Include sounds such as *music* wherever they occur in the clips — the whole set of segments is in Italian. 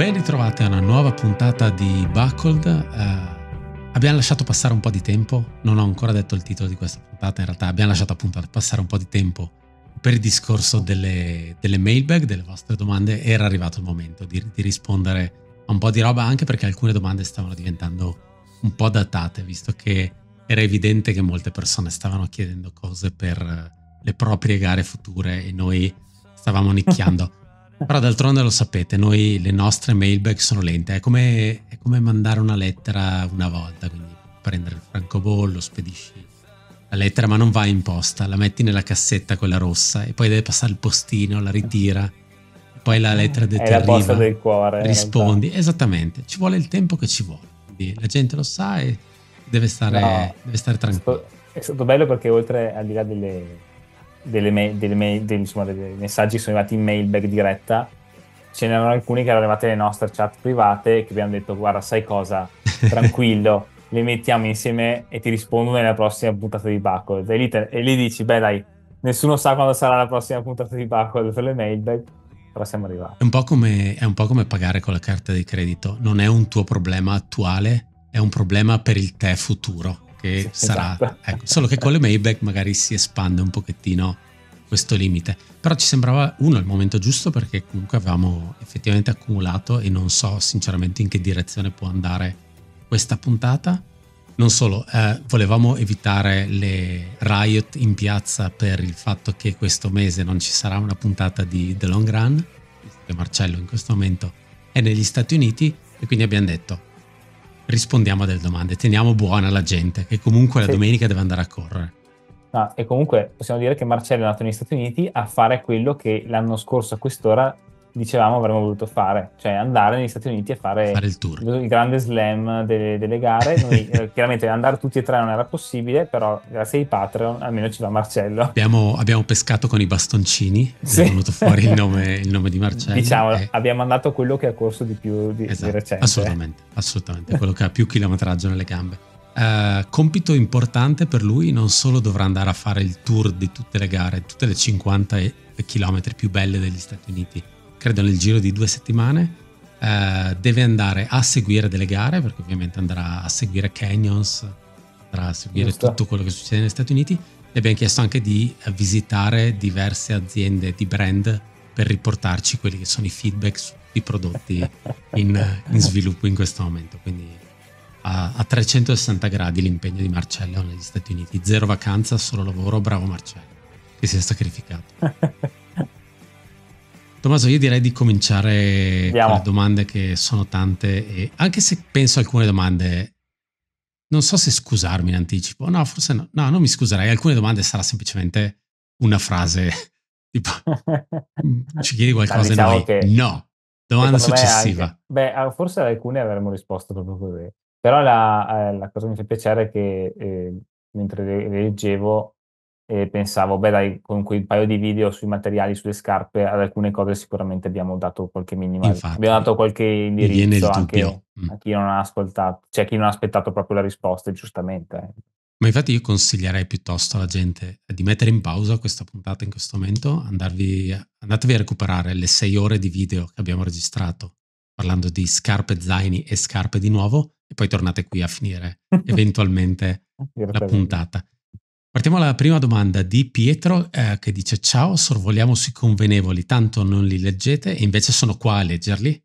ben ritrovati a una nuova puntata di Buckled. Uh, abbiamo lasciato passare un po' di tempo, non ho ancora detto il titolo di questa puntata, in realtà abbiamo lasciato appunto passare un po' di tempo per il discorso delle, delle mailbag, delle vostre domande, era arrivato il momento di, di, rispondere a un po' di roba, anche perché alcune domande stavano diventando un po' datate, visto che era evidente che molte persone stavano chiedendo cose per le proprie gare future e noi stavamo *laughs* nicchiando. Però d'altronde lo sapete, noi le nostre mailbag sono lente, è come, è come mandare una lettera una volta, quindi prendere il francobollo, spedisci la lettera ma non va in posta, la metti nella cassetta quella rossa e poi deve passare il postino, la ritira, poi la lettera del È la posta del cuore. Eh, Rispondi, esattamente, ci vuole il tempo che ci vuole, quindi la gente lo sa e deve stare, no, deve stare tranquilla. È stato bello perché oltre al di là delle delle mail, delle mail, dei, insomma, dei messaggi che sono arrivati in mailbag diretta, ce n'erano alcuni che erano arrivati alle nostre chat private che abbiamo detto guarda sai cosa, *laughs* tranquillo, le mettiamo insieme e ti rispondo nella prossima puntata di Buckle. E lì, te, e lì dici, beh dai, nessuno sa quando sarà la prossima puntata di Buckle per le mailbag, però siamo arrivati. È un, po come, è un po' come pagare con la carta di credito, non è un tuo problema attuale, è un problema per il te futuro che sì, esatto. sarà. Esatto. Ecco, solo che con le Maybach magari si espande un pochettino questo limite. Però ci sembrava uno il momento giusto perché comunque avevamo effettivamente accumulato e non so sinceramente in che direzione può andare questa puntata. Non solo, eh, volevamo evitare le riot in piazza per il fatto che questo mese non ci sarà una puntata di The Long Run, visto Marcello in questo momento è negli Stati Uniti e quindi abbiamo detto rispondiamo a delle domande, teniamo buona la gente che comunque la sì. domenica deve andare a correre. Ah, e comunque possiamo dire che Marcello è nato negli Stati Uniti a fare quello che l'anno scorso a quest'ora dicevamo avremmo voluto fare, cioè andare negli Stati Uniti a fare, fare il, il, grande slam delle, delle gare. Noi, *laughs* eh, chiaramente andare tutti e tre non era possibile, però grazie ai Patreon almeno ci va Marcello. Abbiamo, abbiamo pescato con i bastoncini, sì. è venuto fuori il nome, *laughs* il nome di Marcello. Diciamo, e... abbiamo andato quello che ha corso di più di, esatto, di recente. Assolutamente, assolutamente, quello che ha più chilometraggio nelle gambe. Uh, compito importante per lui, non solo dovrà andare a fare il tour di tutte le gare, tutte le 50 km più belle degli Stati Uniti, credo nel giro di due settimane, eh, deve andare a seguire delle gare, perché ovviamente andrà a seguire Canyons, andrà a seguire Giusto. tutto quello che succede negli Stati Uniti. E abbiamo chiesto anche di visitare diverse aziende di brand per riportarci quelli che sono i feedback sui prodotti in, in sviluppo in questo momento. Quindi a, a 360 gradi l'impegno di Marcello negli Stati Uniti. Zero vacanza, solo lavoro, bravo Marcello, che si è sacrificato. *laughs* Tommaso, io direi di cominciare Andiamo. con le domande che sono tante e anche se penso a alcune domande, non so se scusarmi in anticipo, no, forse no, no non mi scuserei, alcune domande sarà semplicemente una frase *laughs* tipo mm, ci chiedi qualcosa diciamo noi, che, no, domanda successiva. Anche, beh, ah, forse alcune avremmo risposto proprio così, però la, eh, la cosa che mi fa piacere è che eh, mentre le leggevo e pensavo, beh dai, con quel paio di video sui materiali, sulle scarpe, ad alcune cose sicuramente abbiamo dato qualche minima, Infatti, abbiamo dato qualche indirizzo anche mm. a chi non ha ascoltato, cioè a chi non ha aspettato proprio la risposta, giustamente. Eh. Ma infatti io consiglierei piuttosto alla gente di mettere in pausa questa puntata in questo momento, andarvi, andatevi a recuperare le sei ore di video che abbiamo registrato parlando di scarpe, zaini e scarpe di nuovo e poi tornate qui a finire *laughs* eventualmente la puntata. Partiamo dalla prima domanda di Pietro eh, che dice ciao, sorvoliamo sui convenevoli, tanto non li leggete e invece sono qua a leggerli.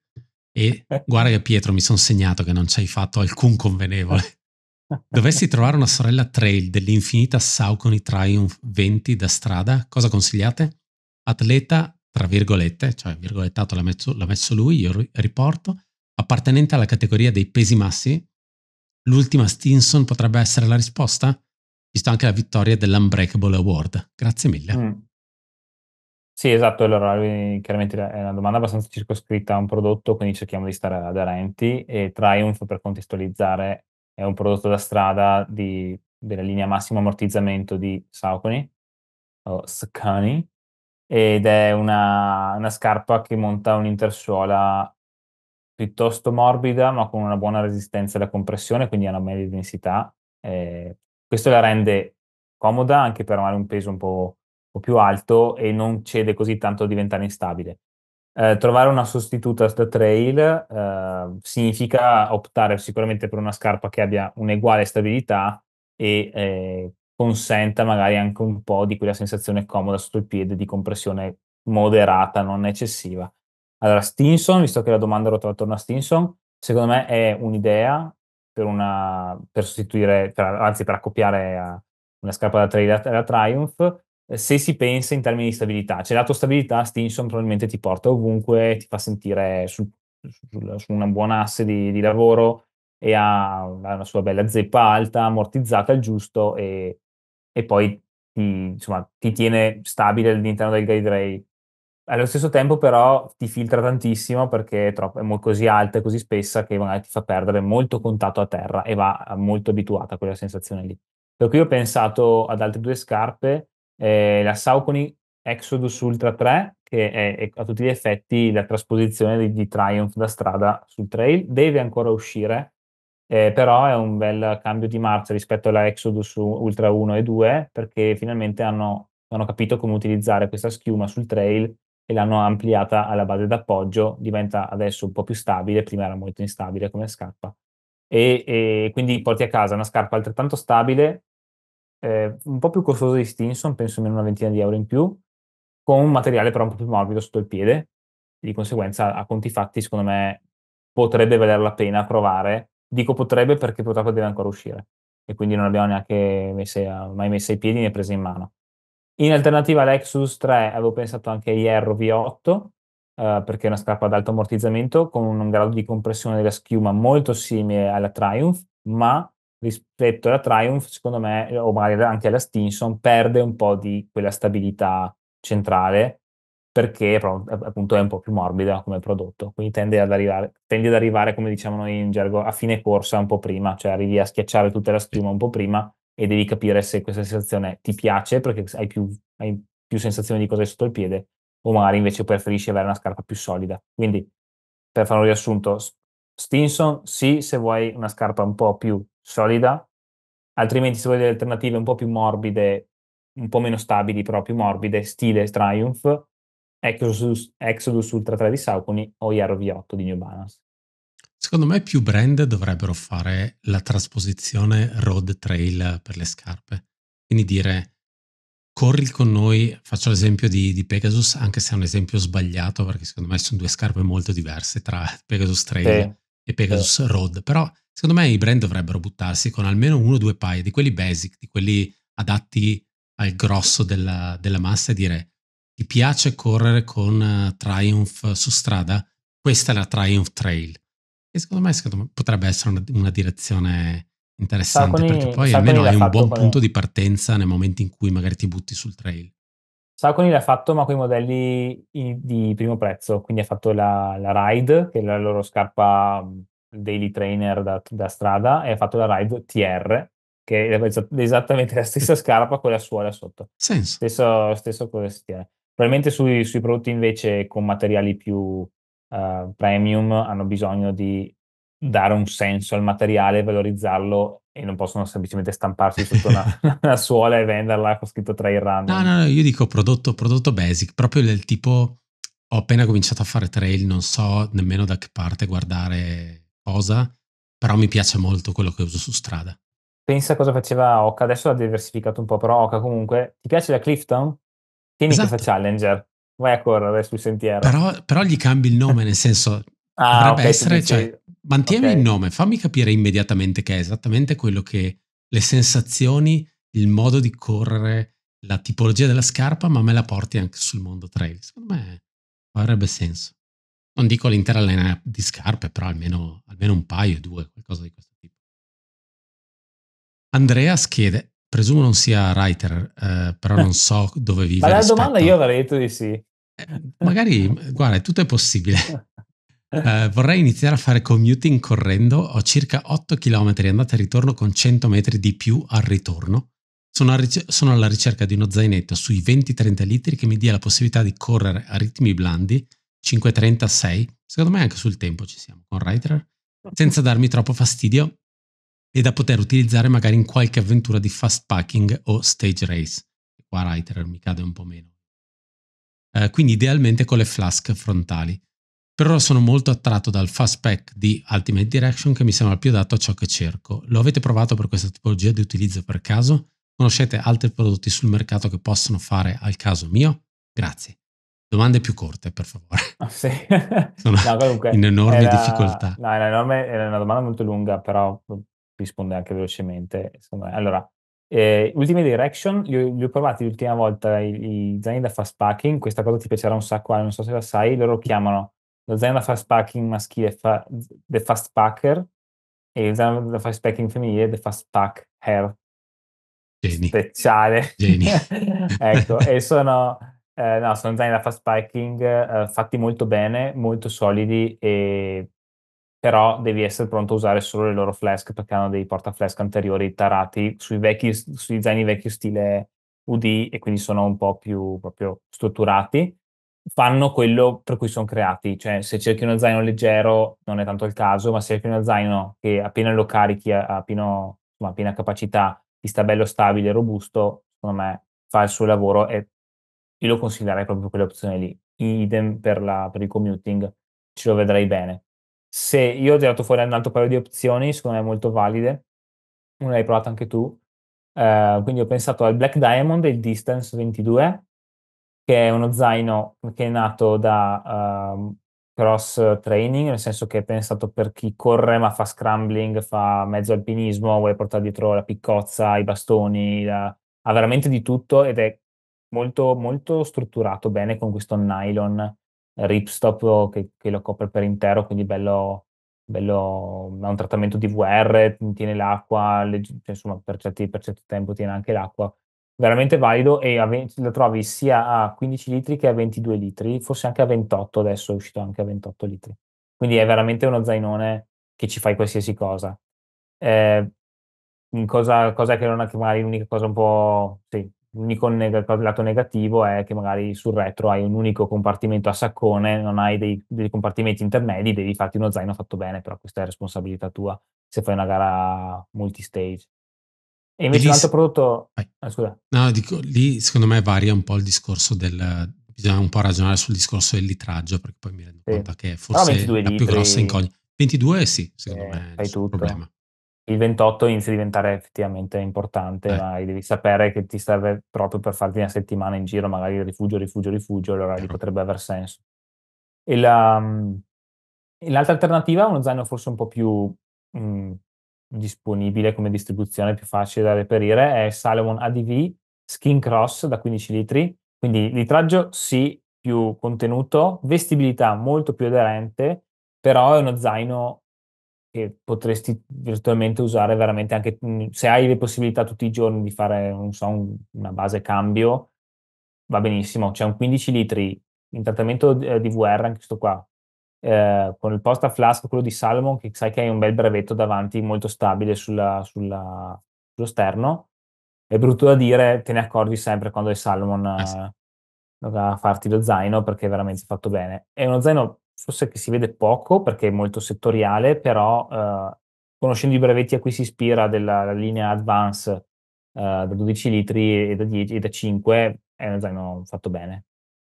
E eh. guarda che Pietro mi sono segnato che non ci hai fatto alcun convenevole. *laughs* Dovessi trovare una sorella trail dell'infinita Saucony Triumph 20 da strada, cosa consigliate? Atleta, tra virgolette, cioè virgolettato l'ha messo, l'ha messo lui, io riporto, appartenente alla categoria dei pesi massimi. L'ultima Stinson potrebbe essere la risposta? visto anche la vittoria dell'Unbreakable Award. Grazie mille. Mm. Sì, esatto. Allora, chiaramente è una domanda abbastanza circoscritta a un prodotto, quindi cerchiamo di stare aderenti. E Triumph, per contestualizzare, è un prodotto da strada di, della linea massimo ammortizzamento di Saucony, o Saucony, ed è una, una scarpa che monta un'intersuola piuttosto morbida, ma con una buona resistenza alla compressione, quindi ha una media densità, eh, questo la rende comoda anche per avere un peso un po', un po', più alto e non cede così tanto a diventare instabile. Eh, trovare una sostituta da trail eh, significa optare sicuramente per una scarpa che abbia un'eguale stabilità e eh, consenta magari anche un po' di quella sensazione comoda sotto il piede di compressione moderata, non eccessiva. Allora, Stinson, visto che la domanda ruotava attorno a Stinson, secondo me è un'idea per, una, per sostituire, per, anzi per accoppiare eh, una scarpa da trail alla Triumph, eh, se si pensa in termini di stabilità. Cioè la tua stabilità Stinson probabilmente ti porta ovunque, ti fa sentire su, su, su una buona asse di, di lavoro e ha, ha una sua bella zeppa alta, ammortizzata al giusto e, e poi ti, insomma, ti tiene stabile all'interno del guide rail. Allo stesso tempo però ti filtra tantissimo perché è, troppo, è così alta e così spessa che magari ti fa perdere molto contatto a terra e va eh, molto abituata a quella sensazione lì. Per cui ho pensato ad altre due scarpe, eh, la Saucony Exodus Ultra 3, che è, è, a tutti gli effetti la trasposizione di, di, Triumph da strada sul trail, deve ancora uscire, eh, però è un bel cambio di marcia rispetto alla Exodus Ultra 1 e 2, perché finalmente hanno, hanno capito come utilizzare questa schiuma sul trail e l'hanno ampliata alla base d'appoggio, diventa adesso un po' più stabile, prima era molto instabile come scarpa. E, e quindi porti a casa una scarpa altrettanto stabile, eh, un po' più costosa di Stinson, penso meno una ventina di euro in più, con un materiale però un po' più morbido sotto il piede, di conseguenza a conti fatti secondo me potrebbe valer la pena provare, dico potrebbe perché purtroppo deve ancora uscire e quindi non abbiamo neanche messe, mai messo i piedi né prese in mano. In alternativa all'Exus 3 avevo pensato anche a agli v 8 eh, perché è una scarpa ad alto ammortizzamento con un grado di compressione della schiuma molto simile alla Triumph, ma rispetto alla Triumph, secondo me, eh, o magari anche alla Stinson, perde un po' di quella stabilità centrale perché appunto è un po' più morbida come prodotto, quindi tende ad arrivare, tende ad arrivare come diciamo noi in gergo, a fine corsa un po' prima, cioè arrivi a schiacciare tutta la schiuma un po' prima e devi capire se questa sensazione ti piace perché hai più, hai più sensazione di cosa hai sotto il piede o magari invece preferisci avere una scarpa più solida. Quindi, per fare un riassunto, Stinson sì se vuoi una scarpa un po' più solida, altrimenti se vuoi delle alternative un po' più morbide, un po' meno stabili, però più morbide, stile Triumph, Exodus, Exodus Ultra 3 di Saucony o Yarrow V8 di New Balance. Secondo me più brand dovrebbero fare la trasposizione road trail per le scarpe. Quindi dire corri con noi, faccio l'esempio di, di, Pegasus, anche se è un esempio sbagliato perché secondo me sono due scarpe molto diverse tra Pegasus Trail sì. e Pegasus sì. Road, però secondo me i brand dovrebbero buttarsi con almeno uno o due paia di quelli basic, di quelli adatti al grosso della, della massa e dire ti piace correre con eh, Triumph su strada? Questa è la Triumph Trail e secondo me, secondo me potrebbe essere una, una direzione interessante Saconi, perché poi Saconi almeno hai un buon punto di partenza nei momenti in cui magari ti butti sul trail. Saconi l'ha fatto ma con i modelli di primo prezzo, quindi ha fatto la, la Ride, che è la loro scarpa mm, daily trainer da, da strada, e ha fatto la Ride TR, che è esattamente la stessa *laughs* scarpa con la suola sotto. Senso. Stesso, stesso cosa si tiene. Probabilmente sui, sui prodotti invece con materiali più, eh, premium hanno bisogno di dare un senso al materiale, valorizzarlo e non possono semplicemente stamparsi sotto una, *laughs* *laughs* una suola e venderla con scritto tra i No, no, no, io dico prodotto, prodotto basic, proprio del tipo ho appena cominciato a fare trail, non so nemmeno da che parte guardare cosa, però mi piace molto quello che uso su strada. Pensa cosa faceva Oka, adesso l'ha diversificato un po', però Oka comunque, ti piace la Clifton? Tieni esatto. questa Challenger, vai a correre sul sentiero. Però, però gli cambi il nome, nel senso, *laughs* ah, dovrebbe okay, essere, cioè, mantieni okay. il nome, fammi capire immediatamente che è esattamente quello che le sensazioni, il modo di correre, la tipologia della scarpa, ma me la porti anche sul mondo trail. Secondo me avrebbe senso. Non dico l'intera linea di scarpe, però almeno, almeno un paio, due, qualcosa di questo tipo. Andreas chiede, Presumo non sia writer, eh, però non so dove *laughs* vive. Ma la domanda io avrei detto di sì. Eh, magari, guarda, tutto è possibile. *laughs* Eh, vorrei iniziare a fare commuting correndo. Ho circa 8 km andata e ritorno con 100 metri di più al ritorno. Sono, ric- sono alla ricerca di uno zainetto sui 20-30 litri che mi dia la possibilità di correre a ritmi blandi, 5.36. Secondo me anche sul tempo ci siamo con Writer. Senza darmi troppo fastidio e da poter utilizzare magari in qualche avventura di fast packing o stage race. Qua Writer mi cade un po' meno. Eh, quindi idealmente con le flask frontali. Per ora sono molto attratto dal fast pack di Ultimate Direction che mi sembra più adatto a ciò che cerco. Lo avete provato per questa tipologia di utilizzo per caso? Conoscete altri prodotti sul mercato che possono fare al caso mio? Grazie. Domande più corte, per favore. *laughs* Ah, sì. Sono no, comunque, in enorme era, difficoltà. No, era, enorme, era una domanda molto lunga, però risponde anche velocemente. Insomma, allora, eh, ultime direction, io, li ho provati l'ultima volta i, i zaini da fast packing, questa cosa ti piacerà un sacco, non so se la sai, loro chiamano lo zaino da fast packing maschile fa, The Fast Packer e lo zaino da fast packing femminile The Fast Pack Hair. Geni. Speciale. Geni. *laughs* ecco, e sono, eh, no, sono zaini da fast packing eh, fatti molto bene, molto solidi e però devi essere pronto a usare solo le loro flask perché hanno dei portaflask anteriori tarati sui, vecchi, sui zaini vecchio stile UD e quindi sono un po' più proprio strutturati. Fanno quello per cui sono creati, cioè se cerchi uno zaino leggero non è tanto il caso, ma se cerchi uno zaino che appena lo carichi, appena, insomma, appena capacità, ti sta bello stabile, e robusto, secondo me fa il suo lavoro e io lo consiglierei proprio quelle opzioni lì. Idem per, la, per il commuting, ce lo vedrai bene se io ho tirato fuori un altro paio di opzioni, secondo me molto valide, una l'hai provata anche tu, uh, quindi ho pensato al Black Diamond il Distance 22, che è uno zaino che è nato da uh, cross training, nel senso che è pensato per chi corre ma fa scrambling, fa mezzo alpinismo, vuole portare dietro la piccozza, i bastoni, la... ha veramente di tutto ed è molto, molto strutturato bene con questo nylon Ripstop che, che lo copre per intero, quindi bello, bello, ha un trattamento di VR, tiene l'acqua, le, cioè, insomma per certi, per certi tempo tiene anche l'acqua, veramente valido e a 20, lo trovi sia a 15 litri che a 22 litri, forse anche a 28 adesso è uscito anche a 28 litri, quindi è veramente uno zainone che ci fai qualsiasi cosa. Eh, cosa, cosa che non è che magari l'unica cosa un po' sì, L'unico neg- lato negativo è che magari sul retro hai un unico compartimento a saccone, non hai dei, dei compartimenti intermedi, devi farti uno zaino fatto bene, però questa è responsabilità tua se fai una gara multistage. E invece l'altro prodotto... Ah, scusa. No, dico, lì secondo me varia un po' il discorso del... Bisogna un po' ragionare sul discorso del litraggio, perché poi mi rendo sì. conto che forse è la litri... più grossa incognita. 22 sì, secondo eh, me, è il problema il 28 inizia a diventare effettivamente importante, eh. ma devi sapere che ti serve proprio per farti una settimana in giro, magari rifugio, rifugio, rifugio, allora lì certo. potrebbe aver senso. E la, mm, l'altra alternativa è uno zaino forse un po' più mh, mm, disponibile come distribuzione, più facile da reperire, è Salomon ADV Skin Cross da 15 litri, quindi litraggio sì più contenuto, vestibilità molto più aderente, però è uno zaino che potresti virtualmente usare veramente anche mm, se hai le possibilità tutti i giorni di fare, non so, un, una base cambio, va benissimo. C'è un 15 litri in trattamento eh, di VR, anche questo qua, eh, con il posta flask, quello di Salomon, che sai che hai un bel brevetto davanti, molto stabile sulla, sulla, sullo sterno. È brutto da dire, te ne accorgi sempre quando è Salomon ah, eh, a farti lo zaino perché è veramente fatto bene. È uno zaino forse che si vede poco perché è molto settoriale, però eh, conoscendo i brevetti a cui si ispira della linea Advance eh, da 12 litri e da, 10, e da 5, è un zaino fatto bene.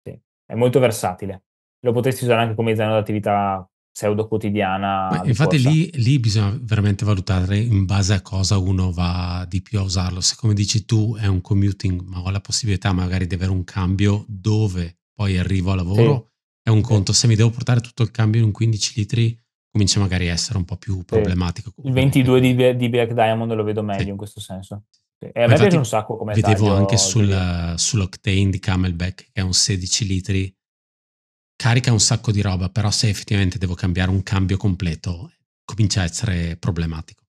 Sì. È molto versatile. Lo potresti usare anche come zaino d'attività pseudo quotidiana. infatti lì, lì, bisogna veramente valutare in base a cosa uno va di più a usarlo. Se come dici tu è un commuting, ma ho la possibilità magari di avere un cambio dove poi arrivo al lavoro, è un conto. Se mi devo portare tutto il cambio in un 15 litri, comincia magari a essere un po' più problematico. Sì. Il 22 di, di, Black Diamond lo vedo meglio sì. in questo senso. E a me piace un sacco come Vedevo taglio, anche sul, sull'Octane di Camelback, che è un 16 litri, carica un sacco di roba, però se effettivamente devo cambiare un cambio completo, comincia a essere problematico.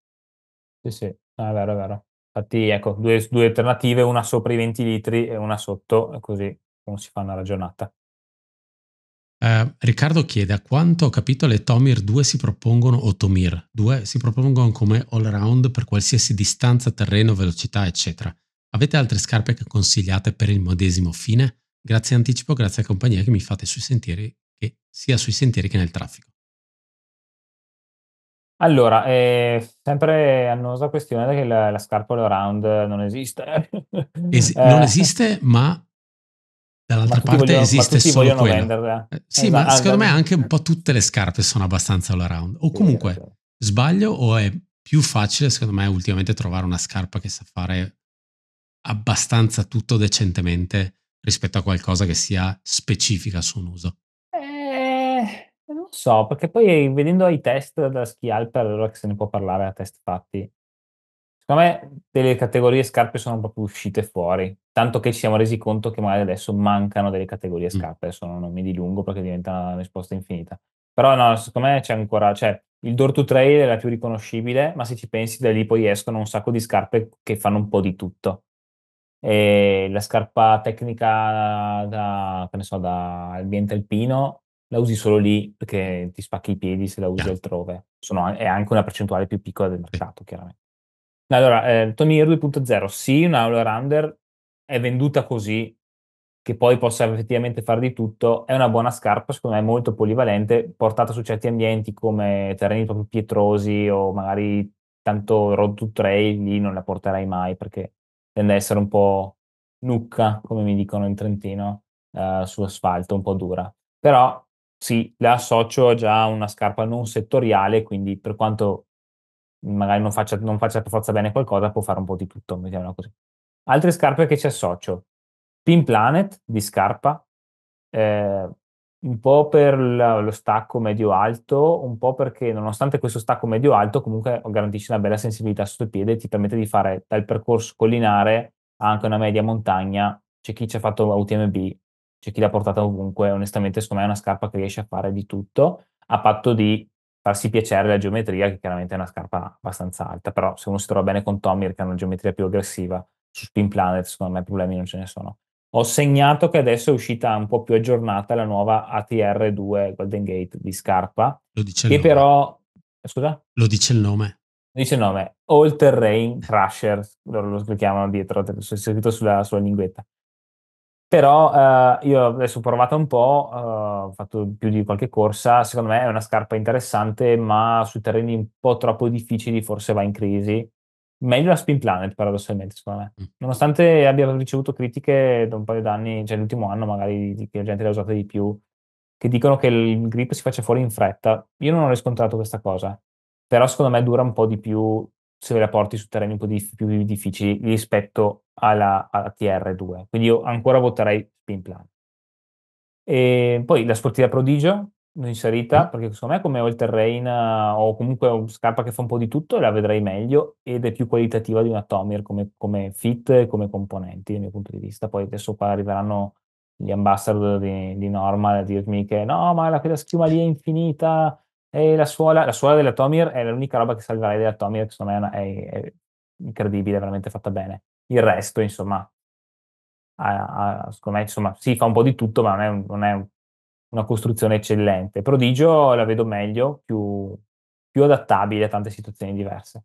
Sì, sì, ah, è vero, è vero. Infatti, ecco, due, due alternative, una sopra i 20 litri e una sotto, così non si fa una ragionata. Eh, Riccardo chiede a quanto ho capito le Tomir 2 si propongono o Tomir 2 si propongono come all round per qualsiasi distanza, terreno, velocità eccetera. Avete altre scarpe che consigliate per il medesimo fine? Grazie anticipo, grazie a compagnia che mi fate sui sentieri, che, sia sui sentieri che nel traffico. Allora, è sempre annosa questione che la, la scarpa all round non esiste. Es- *laughs* eh. non esiste, ma Dall'altra parte vogliono, esiste solo quello. Venderla. Eh, sì, esatto. ma secondo me anche un po' tutte le scarpe sono abbastanza all around. O comunque sì, sì. sbaglio o è più facile secondo me ultimamente trovare una scarpa che sa fare abbastanza tutto decentemente rispetto a qualcosa che sia specifica su un uso. Eh, non so, perché poi vedendo i test da ski alper allora che se ne può parlare a test fatti. Secondo me delle categorie scarpe sono proprio uscite fuori, tanto che ci siamo resi conto che magari adesso mancano delle categorie mm. scarpe, adesso non mi dilungo perché diventa una risposta infinita. Però no, secondo me c'è ancora, cioè il door to trail è la più riconoscibile, ma se ci pensi da lì poi escono un sacco di scarpe che fanno un po' di tutto. E la scarpa tecnica da, che ne so, da ambiente alpino la usi solo lì perché ti spacchi i piedi se la usi yeah. altrove. Sono, è anche una percentuale più piccola del mercato, chiaramente. Allora, eh, Tommy Hero 2.0, sì, una all-rounder è venduta così, che poi possa effettivamente fare di tutto, è una buona scarpa, secondo me molto polivalente, portata su certi ambienti come terreni proprio pietrosi o magari tanto road to trail, lì non la porterai mai perché tende ad essere un po' nucca, come mi dicono in Trentino, eh, su asfalto, un po' dura. Però sì, la associo già a una scarpa non settoriale, quindi per quanto magari non faccia, non faccia per forza bene qualcosa, può fare un po' di tutto, mettiamola così. Altre scarpe che ci associo, Pin Planet di scarpa, eh, un po' per lo stacco medio-alto, un po' perché nonostante questo stacco medio-alto comunque garantisce una bella sensibilità sotto il piede, ti permette di fare dal percorso collinare anche una media montagna, c'è chi ci ha fatto UTMB, c'è chi l'ha portata ovunque, onestamente secondo me è una scarpa che riesce a fare di tutto, a patto di farsi piacere la geometria, che chiaramente è una scarpa abbastanza alta, però se uno si trova bene con Tommy, che ha una geometria più aggressiva, su Spin Planet secondo me problemi non ce ne sono. Ho segnato che adesso è uscita un po' più aggiornata la nuova ATR2 Golden Gate di scarpa, Lo dice che però... Scusa? Lo dice il nome. Dice il nome, All Terrain Crusher, loro lo chiamano dietro, c'è scritto sulla, sulla linguetta. Però eh, io adesso ho provato un po', eh, ho fatto più di qualche corsa, secondo me è una scarpa interessante, ma su terreni un po' troppo difficili forse va in crisi. Meglio la Spin Planet, paradossalmente, secondo me. Mm. Nonostante abbia ricevuto critiche da un paio d'anni, cioè l'ultimo anno magari, che la gente l'ha usata di più, che dicono che il grip si faccia fuori in fretta. Io non ho riscontrato questa cosa, però secondo me dura un po' di più se ve la porti su terreni un po' di, più difficili rispetto alla, alla, TR2. Quindi io ancora voterei Spin Plan. E ehm, poi la sportiva prodigio, inserita, mm. perché secondo me come all terrain eh, o comunque scarpa che fa un po' di tutto la vedrei meglio ed è più qualitativa di una Tomir come, come fit e come componenti dal mio punto di vista. Poi adesso qua arriveranno gli ambassador di, di Norma a dirmi che no, ma la, quella schiuma lì è infinita, e la suola, la suola della Tomir è l'unica roba che salverai della Tomir, che secondo me è, una, è, è incredibile, veramente fatta bene. Il resto, insomma, ha, ha, secondo me, insomma, si sì, fa un po' di tutto, ma non è, un, non è un, una costruzione eccellente. Prodigio la vedo meglio, più, più adattabile a tante situazioni diverse.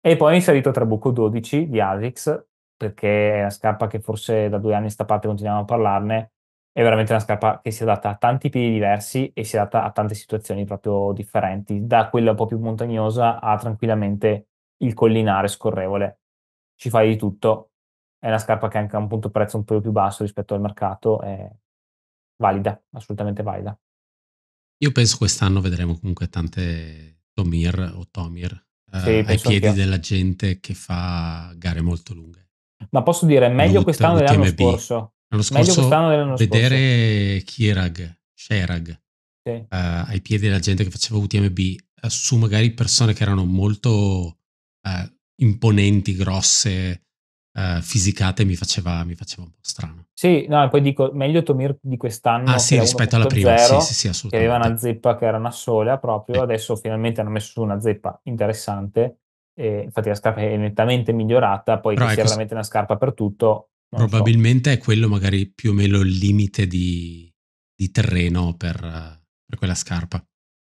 E poi ho inserito Trabucco 12 di Alix, perché è una scarpa che forse da due anni a sta parte continuiamo a parlarne, è veramente una scarpa che si adatta a tanti piedi diversi e si adatta a tante situazioni proprio differenti, da quella un po' più montagnosa a tranquillamente il collinare scorrevole. Ci fai di tutto, è una scarpa che anche a un punto prezzo un po' più basso rispetto al mercato, è valida, assolutamente valida. Io penso quest'anno vedremo comunque tante Tomir o Tomir eh, sì, eh, ai piedi anch'io. della gente che fa gare molto lunghe. Ma posso dire, meglio Lut, quest'anno dell'anno scorso L'anno scorso dell'anno vedere scorso. Chirag, Sherag, sì. uh, ai piedi della gente che faceva UTMB, eh, su magari persone che erano molto uh, imponenti, grosse, fisicate, mi faceva, mi faceva, un po' strano. Sì, no, poi dico, meglio Tomir di quest'anno. Ah sì, rispetto alla prima, zero, sì, sì, sì, Che aveva una zeppa che era una sola proprio, eh. adesso finalmente hanno messo su una zeppa interessante, e infatti la scarpa è nettamente migliorata, poi Però che sia ecco, veramente una scarpa per tutto, Probabilmente so. è quello magari più o meno il limite di, di terreno per, per, quella scarpa.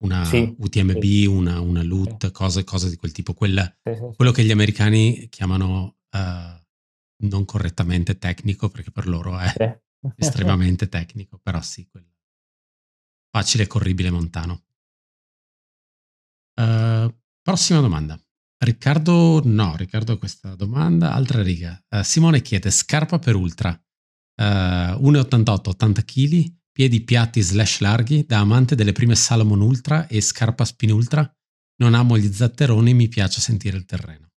Una sì, UTMB, sì. Una, una, LUT, sì. cose, cose, di quel tipo. Quella, quello che gli americani chiamano uh, non correttamente tecnico, perché per loro è *laughs* estremamente tecnico, però sì, quello. facile, corribile, montano. Uh, prossima domanda. Riccardo, no, Riccardo ha questa domanda. Altra riga. Uh, Simone chiede scarpa per ultra. Uh, 1,88, 80 kg, piedi piatti slash larghi, da amante delle prime Salomon Ultra e scarpa Spin Ultra. Non amo gli zatteroni, mi piace sentire il terreno.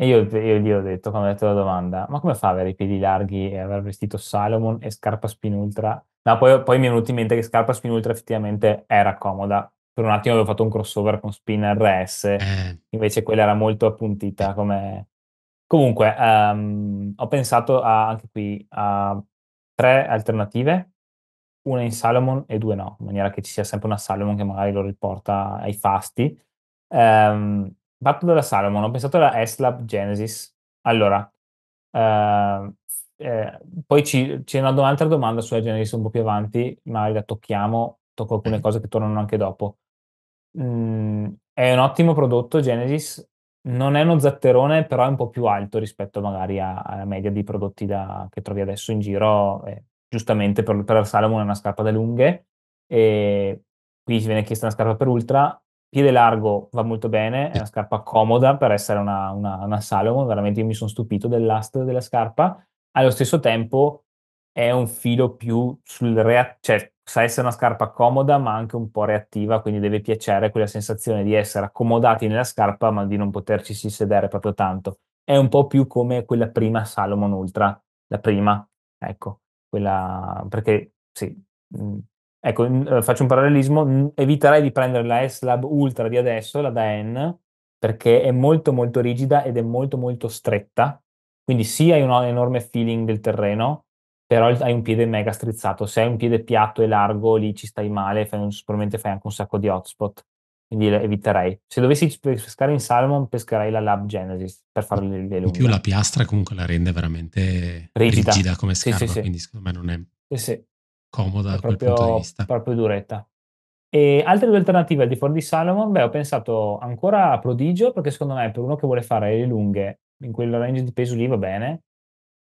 E io, io gli ho detto, quando ho detto la domanda, ma come fa ad avere i piedi larghi e aver vestito Salomon e scarpa Spin Ultra? No, poi, poi mi è venuto in mente che scarpa Spin Ultra effettivamente era comoda, per un attimo avevo fatto un crossover con Spin RS, eh. invece quella era molto appuntita come... Comunque, um, ho pensato a, anche qui a tre alternative, una in Salomon e due no, in maniera che ci sia sempre una Salomon che magari lo riporta ai fasti. Um, parto dalla Salomon, ho pensato alla S-Lab Genesis. Allora, uh, eh, poi ci, c'è un'altra domanda sulla Genesis un po' più avanti, magari la tocchiamo fatto, con alcune cose che tornano anche dopo. Mm, è un ottimo prodotto Genesis, non è uno zatterone, però è un po' più alto rispetto magari alla media di prodotti da, che trovi adesso in giro, eh, giustamente per, per Salomon è una scarpa da lunghe, e qui ci viene chiesta una scarpa per ultra, piede largo va molto bene, è una scarpa comoda per essere una, una, una Salomon, veramente io mi sono stupito dell'ast della scarpa, allo stesso tempo è un filo più sul rea- cioè sa essere una scarpa comoda ma anche un po' reattiva, quindi deve piacere quella sensazione di essere accomodati nella scarpa ma di non poterci sedere proprio tanto. È un po' più come quella prima Salomon Ultra, la prima, ecco, quella perché sì, mm, ecco, eh, faccio un parallelismo, eviterei di prendere la S-Lab Ultra di adesso, la Daen, perché è molto molto rigida ed è molto molto stretta, quindi sì hai un enorme feeling del terreno, però hai un piede mega strizzato. Se hai un piede piatto e largo, lì ci stai male, fai un, probabilmente fai anche un sacco di hotspot. Quindi eviterei. Se dovessi pescare in salmon, pescherei la Lab Genesis per farle le lunghe. In più la piastra comunque la rende veramente rigida, rigida come scarpa, sì, sì, sì. quindi secondo me non è comoda è da proprio, quel punto di vista. proprio duretta. E altre due alternative al di fuori di Salomon, beh, ho pensato ancora a Prodigio, perché secondo me per uno che vuole fare le lunghe in quel range di peso lì va bene,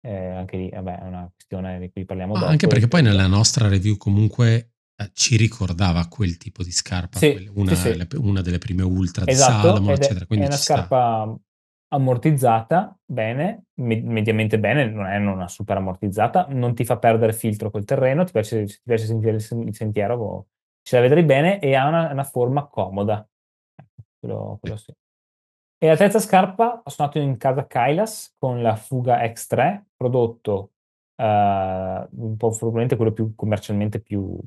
eh, anche lì, vabbè, è una questione di cui parliamo ah, dopo. Anche perché poi nella nostra review comunque eh, ci ricordava quel tipo di scarpa, sì, quella, una, sì, sì. una, delle prime ultra esatto, di Salomon, eccetera. Quindi è una scarpa sta. ammortizzata bene, mediamente bene, non è una super ammortizzata, non ti fa perdere filtro col terreno, ti piace, ti piace sentire il sentiero, boh, ce la vedrai bene e ha una, una forma comoda. Ecco, quello, quello sì. E la terza scarpa ho suonato in casa Kailas con la Fuga X3, prodotto eh, un po' probabilmente quello più commercialmente più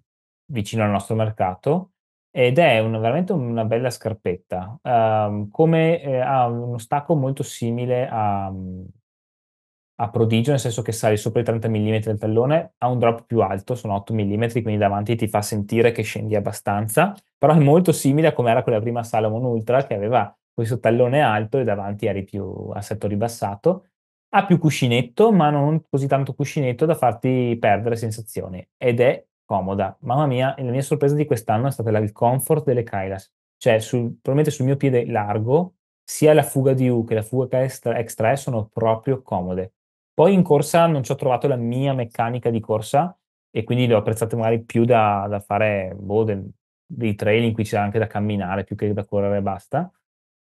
vicino al nostro mercato, ed è una, veramente una bella scarpetta. Um, come eh, ha uno stacco molto simile a, a, prodigio, nel senso che sali sopra i 30 mm del tallone, ha un drop più alto, sono 8 mm, quindi davanti ti fa sentire che scendi abbastanza, però è molto simile a come era quella prima Salomon Ultra che aveva questo tallone alto e davanti eri più assetto ribassato. Ha più cuscinetto, ma non così tanto cuscinetto da farti perdere sensazioni ed è comoda. Mamma mia, la mia sorpresa di quest'anno è stata il comfort delle Kailas, cioè sul, probabilmente sul mio piede largo sia la fuga di U che la fuga extra, extra E sono proprio comode. Poi in corsa non ci ho trovato la mia meccanica di corsa e quindi le ho apprezzate magari più da, da fare boh, del, dei trail in cui c'è anche da camminare più che da correre e basta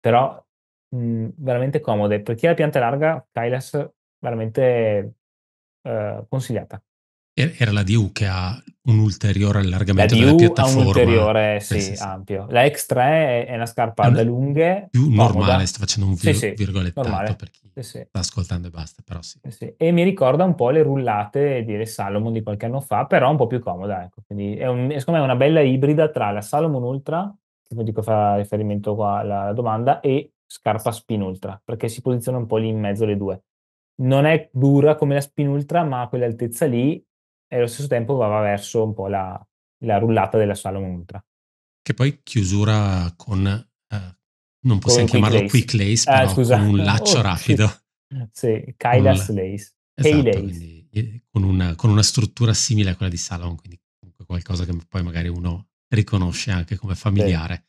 però mh, mhmm, veramente comode. Per chi ha la pianta larga, Kylas veramente eh, consigliata. Era la DU che ha un ulteriore allargamento la DU della Ha un ulteriore, sì, sì, sì, ampio. La X3 è, è una scarpa da lunghe. Più comoda. normale, sto facendo un vir- sì, virgolettato per chi sta ascoltando e basta, però sì. E mi ricorda un po' le rullate di Le Salomon di qualche anno fa, però un po' più comoda, ecco. Quindi è un, secondo me è una bella ibrida tra la Salomon Ultra di fa riferimento qua alla domanda, e scarpa Spin Ultra, perché si posiziona un po' lì in mezzo le due. Non è dura come la Spin Ultra, ma a quell'altezza lì, e allo stesso tempo va verso un po' la, la rullata della Salomon Ultra. Che poi chiusura con, eh, non possiamo con chiamarlo quick lace, quick ah, lace però ah, con un laccio oh, rapido. Sì, Kailas con... Lace. Esatto, eh, con, una, con una struttura simile a quella di Salomon, quindi qualcosa che poi magari uno riconosce anche come familiare.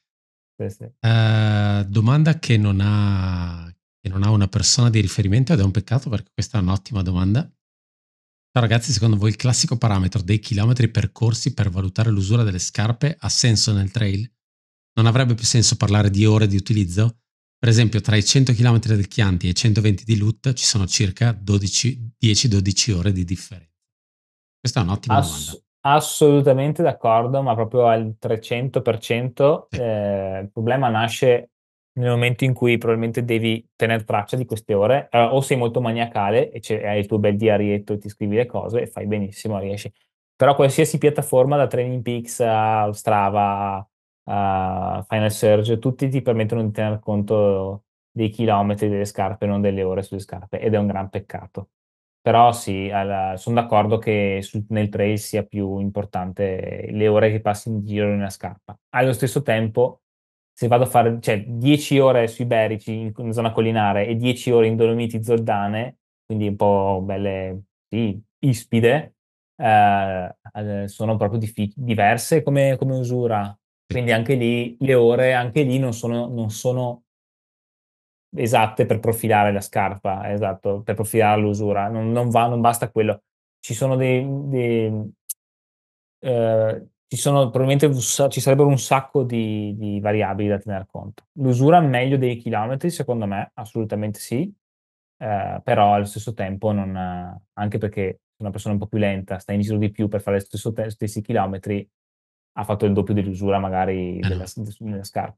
Sì. Sì, sì. Uh, eh, domanda che non, ha, che non ha una persona di riferimento ed è un peccato perché questa è un'ottima domanda. Ciao ragazzi, secondo voi il classico parametro dei chilometri percorsi per valutare l'usura delle scarpe ha senso nel trail? Non avrebbe più senso parlare di ore di utilizzo? Per esempio, tra i 100 km del Chianti e i 120 di Lut ci sono circa 10-12 ore di differenza. Questa è un'ottima Ass- domanda. Assolutamente d'accordo, ma proprio al 300%. Eh, il problema nasce nel momento in cui probabilmente devi tenere traccia di queste ore, allora, o sei molto maniacale e hai il tuo bel diarietto e ti scrivi le cose e fai benissimo, riesci. Però qualsiasi piattaforma, da Training Peaks a Strava a Final Surge, tutti ti permettono di tener conto dei chilometri delle scarpe, non delle ore sulle scarpe, ed è un gran peccato. Però sì, sono d'accordo che sul- nel trail sia più importante le ore che passi in giro in una scarpa. Allo stesso tempo, se vado a fare cioè, 10 ore sui berici in, in zona collinare e 10 ore in Dolomiti Zoldane, quindi un po' belle, sì, ispide, eh, sono proprio difi- diverse come, come usura. Quindi anche lì le ore, anche lì non sono, non sono esatte per profilare la scarpa, esatto, per profilare l'usura, non, non, va, non basta quello. Ci sono dei, dei eh, ci sono probabilmente ci sarebbero un sacco di, di, variabili da tener conto. L'usura è meglio dei chilometri, secondo me, assolutamente sì, eh, però allo stesso tempo non, anche perché una persona un po' più lenta sta in giro di più per fare lo stesso te- stessi chilometri, ha fatto il doppio dell'usura magari eh no. della, della scarpa.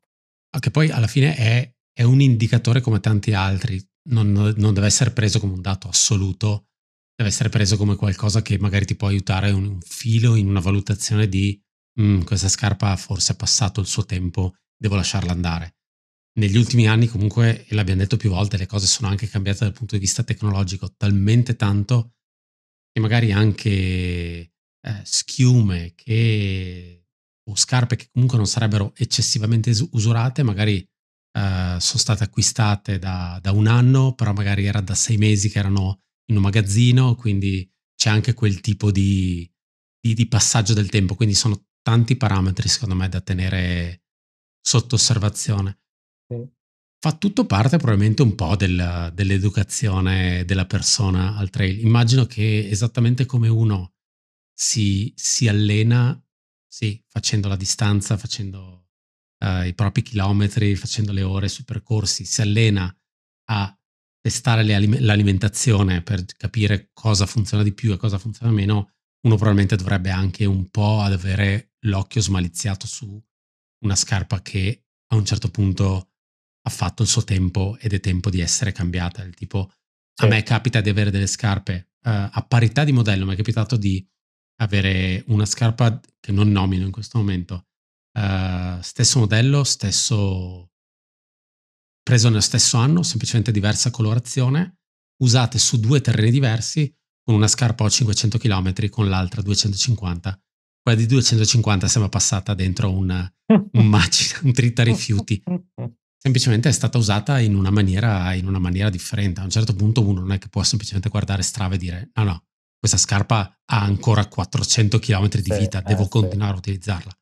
Che poi alla fine è è un indicatore come tanti altri, non, non, deve essere preso come un dato assoluto, deve essere preso come qualcosa che magari ti può aiutare un, un filo in una valutazione di mm, questa scarpa forse ha passato il suo tempo, devo lasciarla andare. Negli ultimi anni comunque, e l'abbiamo detto più volte, le cose sono anche cambiate dal punto di vista tecnologico talmente tanto che magari anche eh, schiume che, o scarpe che comunque non sarebbero eccessivamente usurate, magari eh, sono state acquistate da, da, un anno, però magari era da sei mesi che erano in un magazzino, quindi c'è anche quel tipo di, di, di passaggio del tempo, quindi sono tanti parametri secondo me da tenere sotto osservazione. Sì. Fa tutto parte probabilmente un po' del, dell'educazione della persona al trail. Immagino che esattamente come uno si, si allena, sì, facendo la distanza, facendo eh, i propri chilometri, facendo le ore sui percorsi, si allena a testare le, l'alimentazione per capire cosa funziona di più e cosa funziona meno, uno probabilmente dovrebbe anche un po' ad avere l'occhio smaliziato su una scarpa che a un certo punto ha fatto il suo tempo ed è tempo di essere cambiata. Il tipo, sì. a me capita di avere delle scarpe uh, a parità di modello, mi è capitato di avere una scarpa che non nomino in questo momento, eh, stesso modello, stesso preso nello stesso anno, semplicemente diversa colorazione, usate su due terreni diversi, con una scarpa a 500 km, con l'altra 250. Quella di 250 sembra passata dentro una, un, macina, *laughs* un tritta rifiuti. *laughs* Semplicemente è stata usata in una, maniera, in una maniera differente. A un certo punto uno non è che può semplicemente guardare Strava e dire no, no, questa scarpa ha ancora 400 km di vita, eh, devo eh, continuare sì. a utilizzarla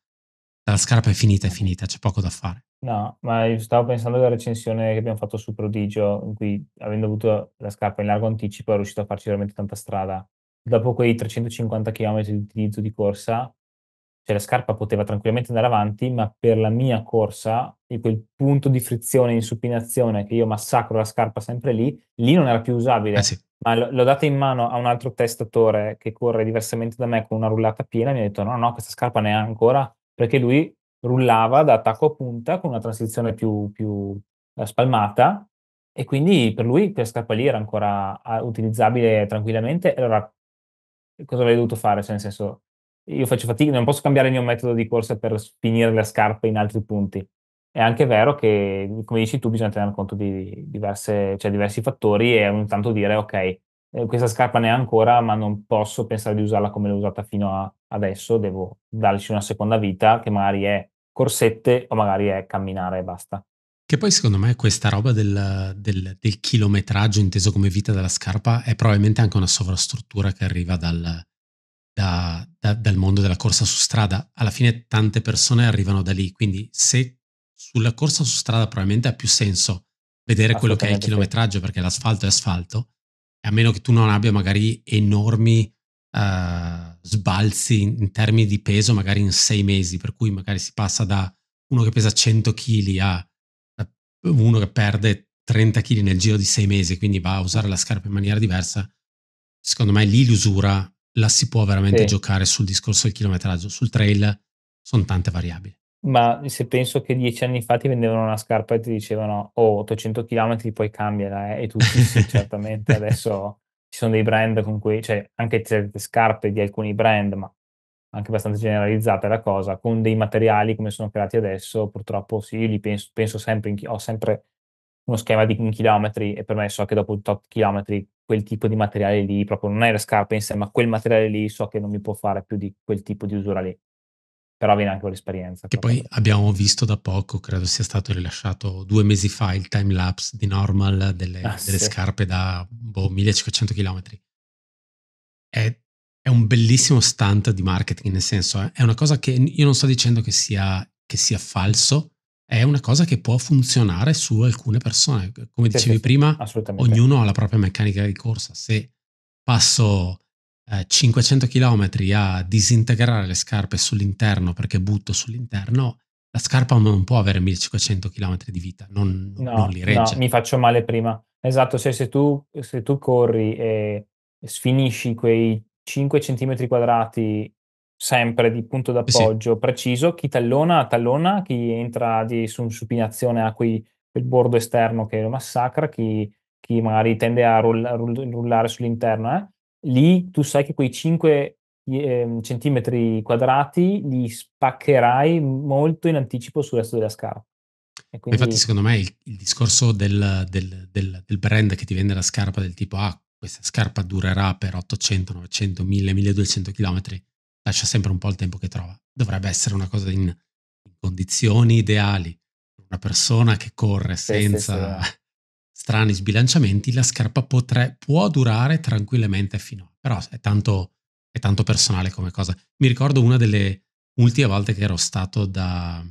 la scarpa è finita, è finita, c'è poco da fare. No, ma io stavo pensando alla recensione che abbiamo fatto su Prodigio, in cui avendo avuto la scarpa in largo anticipo è riuscito a farci veramente tanta strada. Dopo quei 350 km di utilizzo di corsa, cioè la scarpa poteva tranquillamente andare avanti, ma per la mia corsa, in quel punto di frizione in supinazione che io massacro la scarpa sempre lì, lì non era più usabile. Eh sì. Ma l- l'ho data in mano a un altro testatore che corre diversamente da me con una rullata piena, mi ha detto no, no, questa scarpa ne ha ancora perché lui rullava da attacco a punta con una transizione più, più eh, spalmata e quindi per lui quella scarpa lì era ancora ah, utilizzabile tranquillamente. Allora, cosa avrei dovuto fare? Cioè, nel senso, io faccio fatica, non posso cambiare il mio metodo di corsa per finire le scarpe in altri punti. È anche vero che, come dici tu, bisogna tenere conto di diverse, cioè diversi fattori e ogni tanto dire, ok, eh, questa scarpa ne ha ancora, ma non posso pensare di usarla come l'ho usata fino a adesso, devo darci una seconda vita che magari è corsette o magari è camminare e basta. Che poi secondo me questa roba del, del, del chilometraggio inteso come vita della scarpa è probabilmente anche una sovrastruttura che arriva dal, da, da, dal mondo della corsa su strada. Alla fine tante persone arrivano da lì, quindi se sulla corsa su strada probabilmente ha più senso vedere quello che è il chilometraggio perché l'asfalto è asfalto, a meno che tu non abbia magari enormi uh, sbalzi in, in termini di peso, magari in sei mesi, per cui magari si passa da uno che pesa 100 kg a uno che perde 30 kg nel giro di sei mesi, quindi va a usare la scarpa in maniera diversa. Secondo me lì l'usura la si può veramente sì. giocare sul discorso del chilometraggio, sul trail sono tante variabili. Ma se penso che dieci anni fa ti vendevano una scarpa e ti dicevano "Oh, 800 chilometri, poi cambiala", eh, e tu sì, *laughs* certamente adesso ci sono dei brand con cui cioè anche certe scarpe di alcuni brand, ma anche abbastanza generalizzata la cosa, con dei materiali come sono creati adesso, purtroppo sì, io li penso, penso sempre, in, ho sempre uno schema di, in chilometri e per me so che dopo tot chilometri quel tipo di materiale lì, proprio non è la scarpa in sé, ma quel materiale lì so che non mi può fare più di quel tipo di usura lì però viene anche l'esperienza. Che poi abbiamo visto da poco, credo sia stato rilasciato due mesi fa il time lapse di Normal delle, ah, delle sì. scarpe da boh, 1500 km. È, è, un bellissimo stunt di marketing, nel senso eh, è una cosa che io non sto dicendo che sia, che sia falso, è una cosa che può funzionare su alcune persone. Come sì, dicevi sì, prima, ognuno ha la propria meccanica di corsa. Se passo 500 eh, km a disintegrare le scarpe sull'interno perché butto sull'interno, la scarpa non può avere 1500 km di vita, non, no, non li regge. No, mi faccio male prima. Esatto, se, se, tu, se tu corri e sfinisci quei 5 cm quadrati sempre di punto eh, d'appoggio sì. preciso, chi tallona, tallona, chi entra di, su supinazione ha qui il bordo esterno che lo massacra, chi, chi magari tende a rull- rull- rullare sull'interno, eh? lì tu sai che quei 5 eh, centimetri quadrati li spaccherai molto in anticipo sul resto della scarpa. Quindi... Infatti, secondo me il, il discorso del, del, del, del, brand che ti vende la scarpa del tipo ah, questa scarpa durerà per 800, 900, 1000, 1200 km, lascia sempre un po' il tempo che trova. Dovrebbe essere una cosa in, in condizioni ideali. Una persona che corre senza, sì, sì, sì strani sbilanciamenti, la scarpa potre, può durare tranquillamente fino a... però è tanto, è tanto personale come cosa. Mi ricordo una delle ultime volte che ero stato da,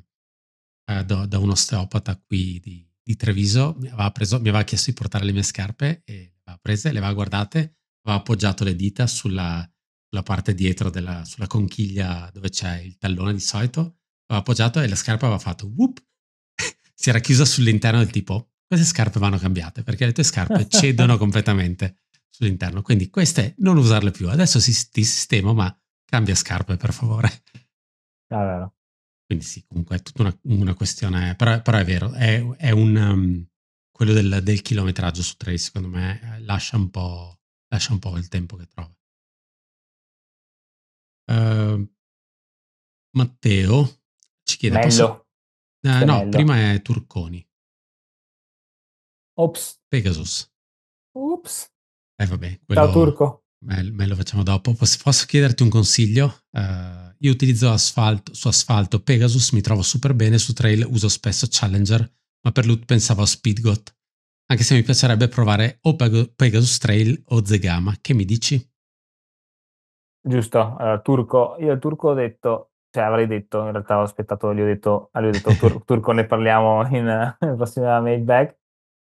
eh, da, da un osteopata qui di, di Treviso, mi aveva, preso, mi aveva, chiesto di portare le mie scarpe e le aveva prese, le aveva guardate, aveva appoggiato le dita sulla, sulla parte dietro, della, sulla conchiglia dove c'è il tallone di solito, aveva appoggiato e la scarpa aveva fatto whoop, *laughs* si era chiusa sull'interno del tipo queste scarpe vanno cambiate perché le tue scarpe *laughs* cedono completamente sull'interno. Quindi queste non usarle più. Adesso si, ti sistemo, ma cambia scarpe per favore. Ah, Quindi sì, comunque è tutta una, una questione, però, però, è vero, è, è un... Um, quello del, del, chilometraggio su trail secondo me eh, lascia un po', lascia un po il tempo che trova. Uh, Matteo ci chiede... Posso... Uh, no, prima è Turconi. Ops. Pegasus. Ops. Eh vabbè. Quello... Ciao turco. Me lo facciamo dopo. Posso, posso chiederti un consiglio? Uh, io utilizzo asfalto, su asfalto Pegasus, mi trovo super bene, su trail uso spesso Challenger, ma per loot pensavo a Speedgot. Anche se mi piacerebbe provare o Pegasus Trail o Zegama, che mi dici? Giusto, allora, Turco, io al Turco ho detto, cioè avrei detto, in realtà ho aspettato, gli ho detto, ah, gli ho detto Tur- Turco ne parliamo in, *laughs* nella prossima mailbag,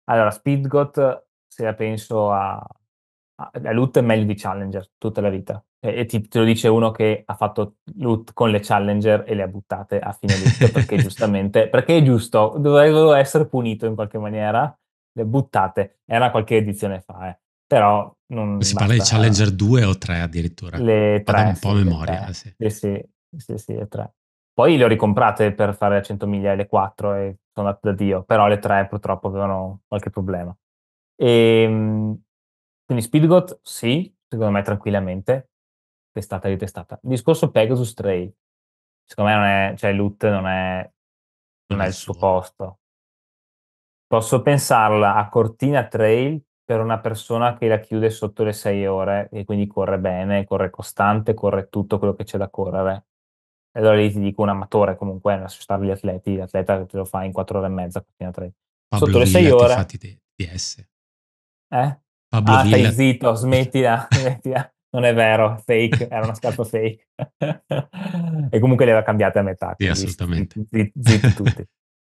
allora, Speedgot, se la penso a, a, a Loot è meglio di Challenger tutta la vita. E, e ti, te lo dice uno che ha fatto Loot con le Challenger e le ha buttate a fine Loot perché *laughs* giustamente, perché è giusto, dovrebbero essere punito in qualche maniera, le buttate. Era qualche edizione fa, eh. Però non si basta. parla di eh. Challenger 2 o 3 addirittura. Le Vado 3, un po' sì, a memoria. Eh, sì. sì, sì, sì, sì, 3. Poi le ho ricomprate per fare 100 miglia le 4 e sono andato da Dio, però le 3 purtroppo avevano qualche problema. E, ehm, quindi Speedgoat sì, secondo me tranquillamente, testata e ritestata. Il discorso Pegasus Trail, secondo me non è, cioè Loot non è, non è il suo posto. Posso pensarla a Cortina Trail per una persona che la chiude sotto le 6 ore e quindi corre bene, corre costante, corre tutto quello che c'è da correre e allora lì ti dico un amatore comunque, una società degli atleti, l'atleta che te lo fa in 4 ore e mezza, fino a 3. Pablo Sotto Villa le 6 ore... Fatti te, DS. Eh? Pablo ah, Villa. stai zitto, smettila, *laughs* smettila. Non è vero, fake, era una scarpa fake. *laughs* e comunque le aveva cambiate a metà. Sì, assolutamente. Zitti, zitti tutti.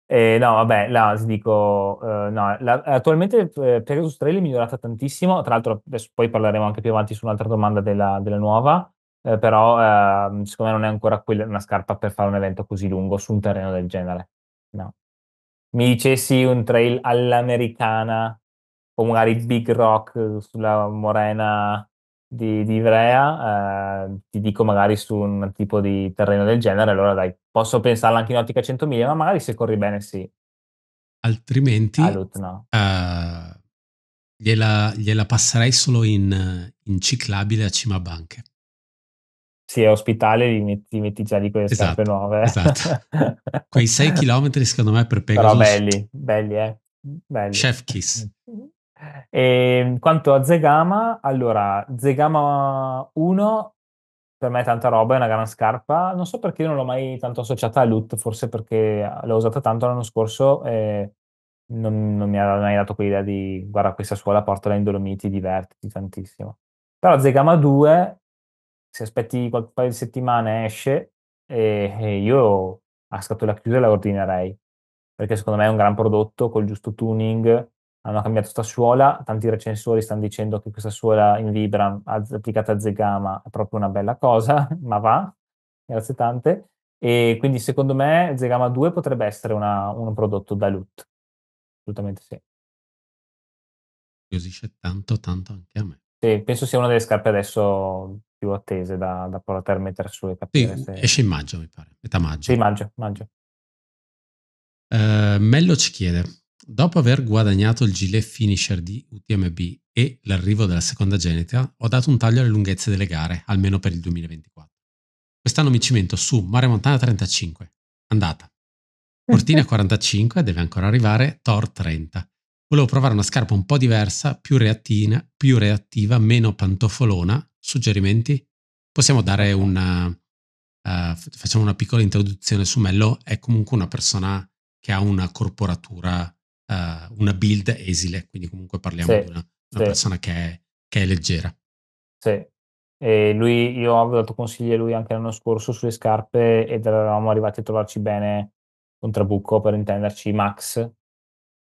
Eh, no, vabbè, no, ti dico, eh, no, la, attualmente il eh, periodo trail è migliorata tantissimo, tra l'altro adesso poi parleremo anche più avanti su un'altra domanda della, della nuova, eh, però ehm, secondo me non è ancora quella, una scarpa per fare un evento così lungo su un terreno del genere. No. Mi dicessi un trail all'americana o magari Big Rock eh, sulla morena di, di Ivrea, eh, ti dico magari su un tipo di terreno del genere, allora dai, posso pensarla anche in ottica 100 miglia, ma magari se corri bene sì. Altrimenti Alut, no. uh, gliela, gliela, passerei solo in, in ciclabile a cima banche. Sì, è ospitale, li metti, li metti già lì con le esatto, scarpe nuove. Esatto. *laughs* Quei 6 km secondo me per Pegasus. Però belli, belli, eh. Belli. Chef Kiss. *laughs* E, ehm, quanto a Zegama, allora, Zegama 1 per me è tanta roba, è una gran scarpa. Non so perché io non l'ho mai tanto associata a Loot, forse perché l'ho usata tanto l'anno scorso e non, non mi ha mai dato quell'idea di guarda questa scuola, portala in Dolomiti, divertiti tantissimo. Però Zegama 2 se aspetti qualche paio di settimane esce e, e io a scatola chiusa la ordinerei perché secondo me è un gran prodotto col giusto tuning hanno cambiato sta suola tanti recensori stanno dicendo che questa suola in Vibram applicata a Zegama è proprio una bella cosa *laughs* ma va grazie tante e quindi secondo me Zegama 2 potrebbe essere una, un prodotto da loot assolutamente sì curiosisce tanto tanto anche a me sì, penso sia una delle scarpe adesso più attese da, da poter mettere sulle e capire. Sì, se... Esce in maggio, mi pare, metà maggio. Sì, maggio, maggio. Uh, Mello ci chiede, dopo aver guadagnato il gilet finisher di UTMB e l'arrivo della seconda genita, ho dato un taglio alle lunghezze delle gare, almeno per il 2024. Quest'anno mi cimento su Mare Montana 35, andata. *laughs* Cortina 45, deve ancora arrivare, Tor 30. Volevo provare una scarpa un po' diversa, più reattina, più reattiva, meno pantofolona. Suggerimenti? Possiamo dare una... Uh, facciamo una piccola introduzione su Mello. È comunque una persona che ha una corporatura, uh, una build esile, quindi comunque parliamo sì, di una, una sì. persona che è, che è leggera. Sì, e lui, io avevo dato consigli a lui anche l'anno scorso sulle scarpe ed eravamo arrivati a trovarci bene con Trabucco, per intenderci, Max,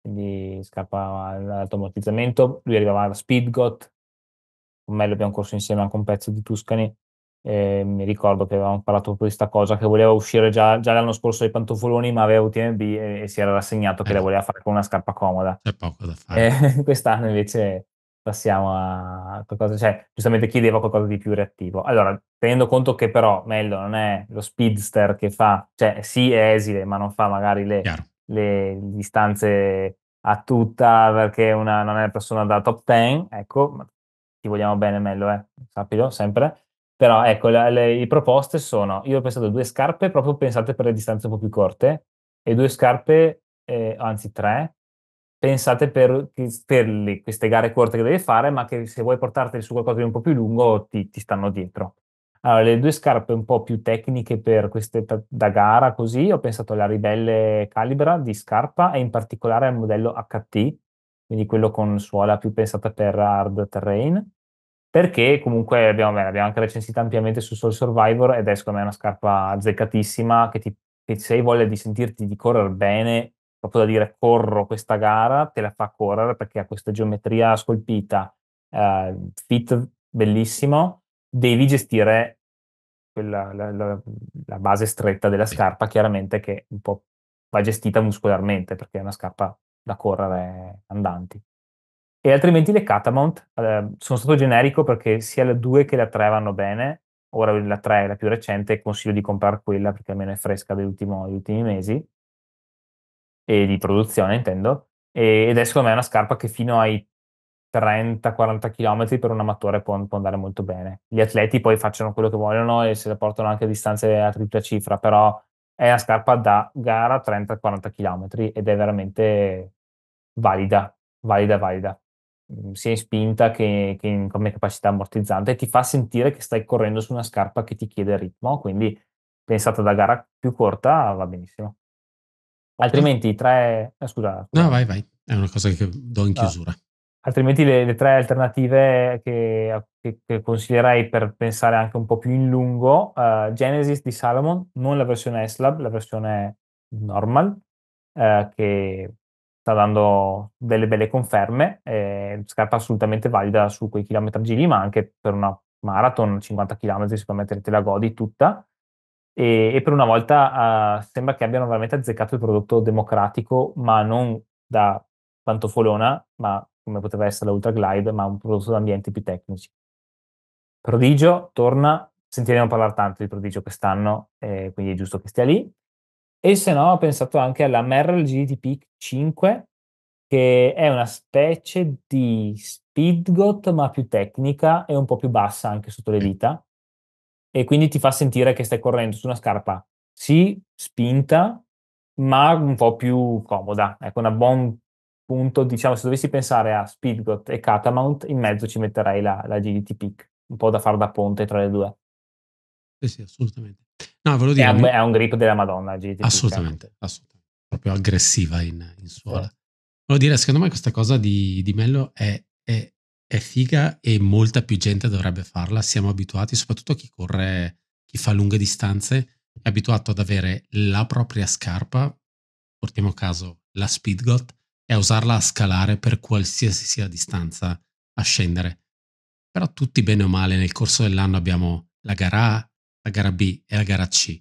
quindi scappava dall'automattizzamento. Lui arrivava alla Speedgot, con me l'abbiamo corso insieme anche un pezzo di Tuscany. Eh, mi ricordo che avevamo parlato proprio di questa cosa che voleva uscire già, già l'anno scorso dai pantofoloni ma aveva UTMB e, e si era rassegnato che la voleva fare con una scarpa comoda c'è poco da fare eh, *laughs* quest'anno invece passiamo a qualcosa cioè giustamente chiedeva qualcosa di più reattivo allora tenendo conto che però Mello non è lo speedster che fa cioè sì è esile ma non fa magari le Chiaro le distanze a tutta perché una, non è una persona da top 10, ecco, ti vogliamo bene meglio, eh, sappilo sempre. Però ecco, le, le, le, proposte sono, io ho pensato due scarpe proprio pensate per le distanze un po' più corte e due scarpe, eh, anzi tre, pensate per, per le, queste gare corte che devi fare, ma che se vuoi portarti su qualcosa di un po' più lungo ti, ti stanno dietro. Allora, le due scarpe un po' più tecniche per queste ta- da gara, così, ho pensato alla Ribelle Calibra di scarpa e in particolare al modello HT, quindi quello con suola più pensata per hard terrain, perché comunque abbiamo, beh, abbiamo anche recensita ampiamente su Soul Survivor ed è secondo me una scarpa azzeccatissima che ti, che se hai voglia di sentirti di correre bene, proprio da dire corro questa gara, te la fa correre perché ha questa geometria scolpita, eh, fit bellissimo devi gestire quella, la, la, la, base stretta della scarpa, chiaramente che un po' va gestita muscolarmente perché è una scarpa da correre andanti. E altrimenti le Catamount eh, sono stato generico perché sia la 2 che la 3 vanno bene, ora la 3 è la più recente, consiglio di comprare quella perché almeno è fresca degli, ultimi mesi, e di produzione intendo, e, ed è secondo me una scarpa che fino ai 30-40 km per un amatore può, può, andare molto bene. Gli atleti poi facciano quello che vogliono e se la portano anche a distanze a tripla cifra, però è una scarpa da gara 30-40 km ed è veramente valida, valida, valida, mm, sia in spinta che, che in, come capacità ammortizzante ti fa sentire che stai correndo su una scarpa che ti chiede ritmo, quindi pensata da gara più corta va benissimo. Altrimenti tre... Eh, scusa, scusa. No, vai, vai. È una cosa che do in chiusura. Ah altrimenti le, le tre alternative che, che, che, consiglierei per pensare anche un po' più in lungo, uh, Genesis di Salomon, non la versione S-Lab, la versione normal, uh, che sta dando delle belle conferme, eh, scarpa assolutamente valida su quei chilometri giri ma anche per una marathon, 50 km sicuramente te la godi tutta. E, e per una volta uh, sembra che abbiano veramente azzeccato il prodotto democratico, ma non da pantofolona, ma come poteva essere l'Ultra Glide, ma un prodotto da ambienti più tecnici. Prodigio torna, sentiremo parlare tanto di Prodigio quest'anno, eh, quindi è giusto che stia lì. E se no ho pensato anche alla Merrill GDP 5, che è una specie di Speedgot, ma più tecnica e un po' più bassa anche sotto le dita. E quindi ti fa sentire che stai correndo su una scarpa, sì, spinta, ma un po' più comoda. Ecco, una buona punto, diciamo, se dovessi pensare a Speedgot e Catamount, in mezzo ci metterei la, la GDT Peak, un po' da far da ponte tra le due. Sì, sì, assolutamente. No, ve lo dico, è, un, è un grip della Madonna, GDT eh. Assolutamente, Peak. assolutamente. Proprio aggressiva in, in suola. Sì. Volevo dire, secondo me questa cosa di, di Mello è, è, è, figa e molta più gente dovrebbe farla. Siamo abituati, soprattutto chi corre, chi fa lunghe distanze, è abituato ad avere la propria scarpa, portiamo a caso la Speedgot, e a usarla a scalare per qualsiasi sia distanza a scendere. Però tutti bene o male nel corso dell'anno abbiamo la gara A, la gara B e la gara C.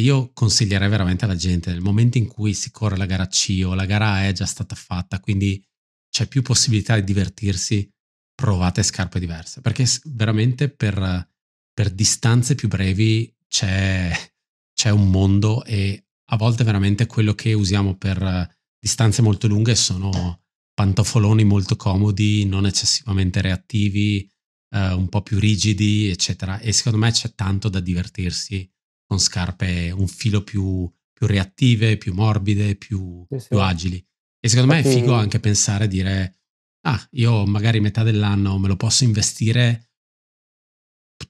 io consiglierei veramente alla gente nel momento in cui si corre la gara C o la gara A è già stata fatta, quindi c'è più possibilità di divertirsi, provate scarpe diverse, perché veramente per, per distanze più brevi c'è, c'è un mondo e a volte veramente quello che usiamo per distanze molto lunghe sono pantofoloni molto comodi, non eccessivamente reattivi, eh, un po' più rigidi, eccetera. E secondo me c'è tanto da divertirsi con scarpe un filo più, più reattive, più morbide, più, sì, sì. più agili. E secondo Infatti... me è figo anche pensare a dire, ah, io magari metà dell'anno me lo posso investire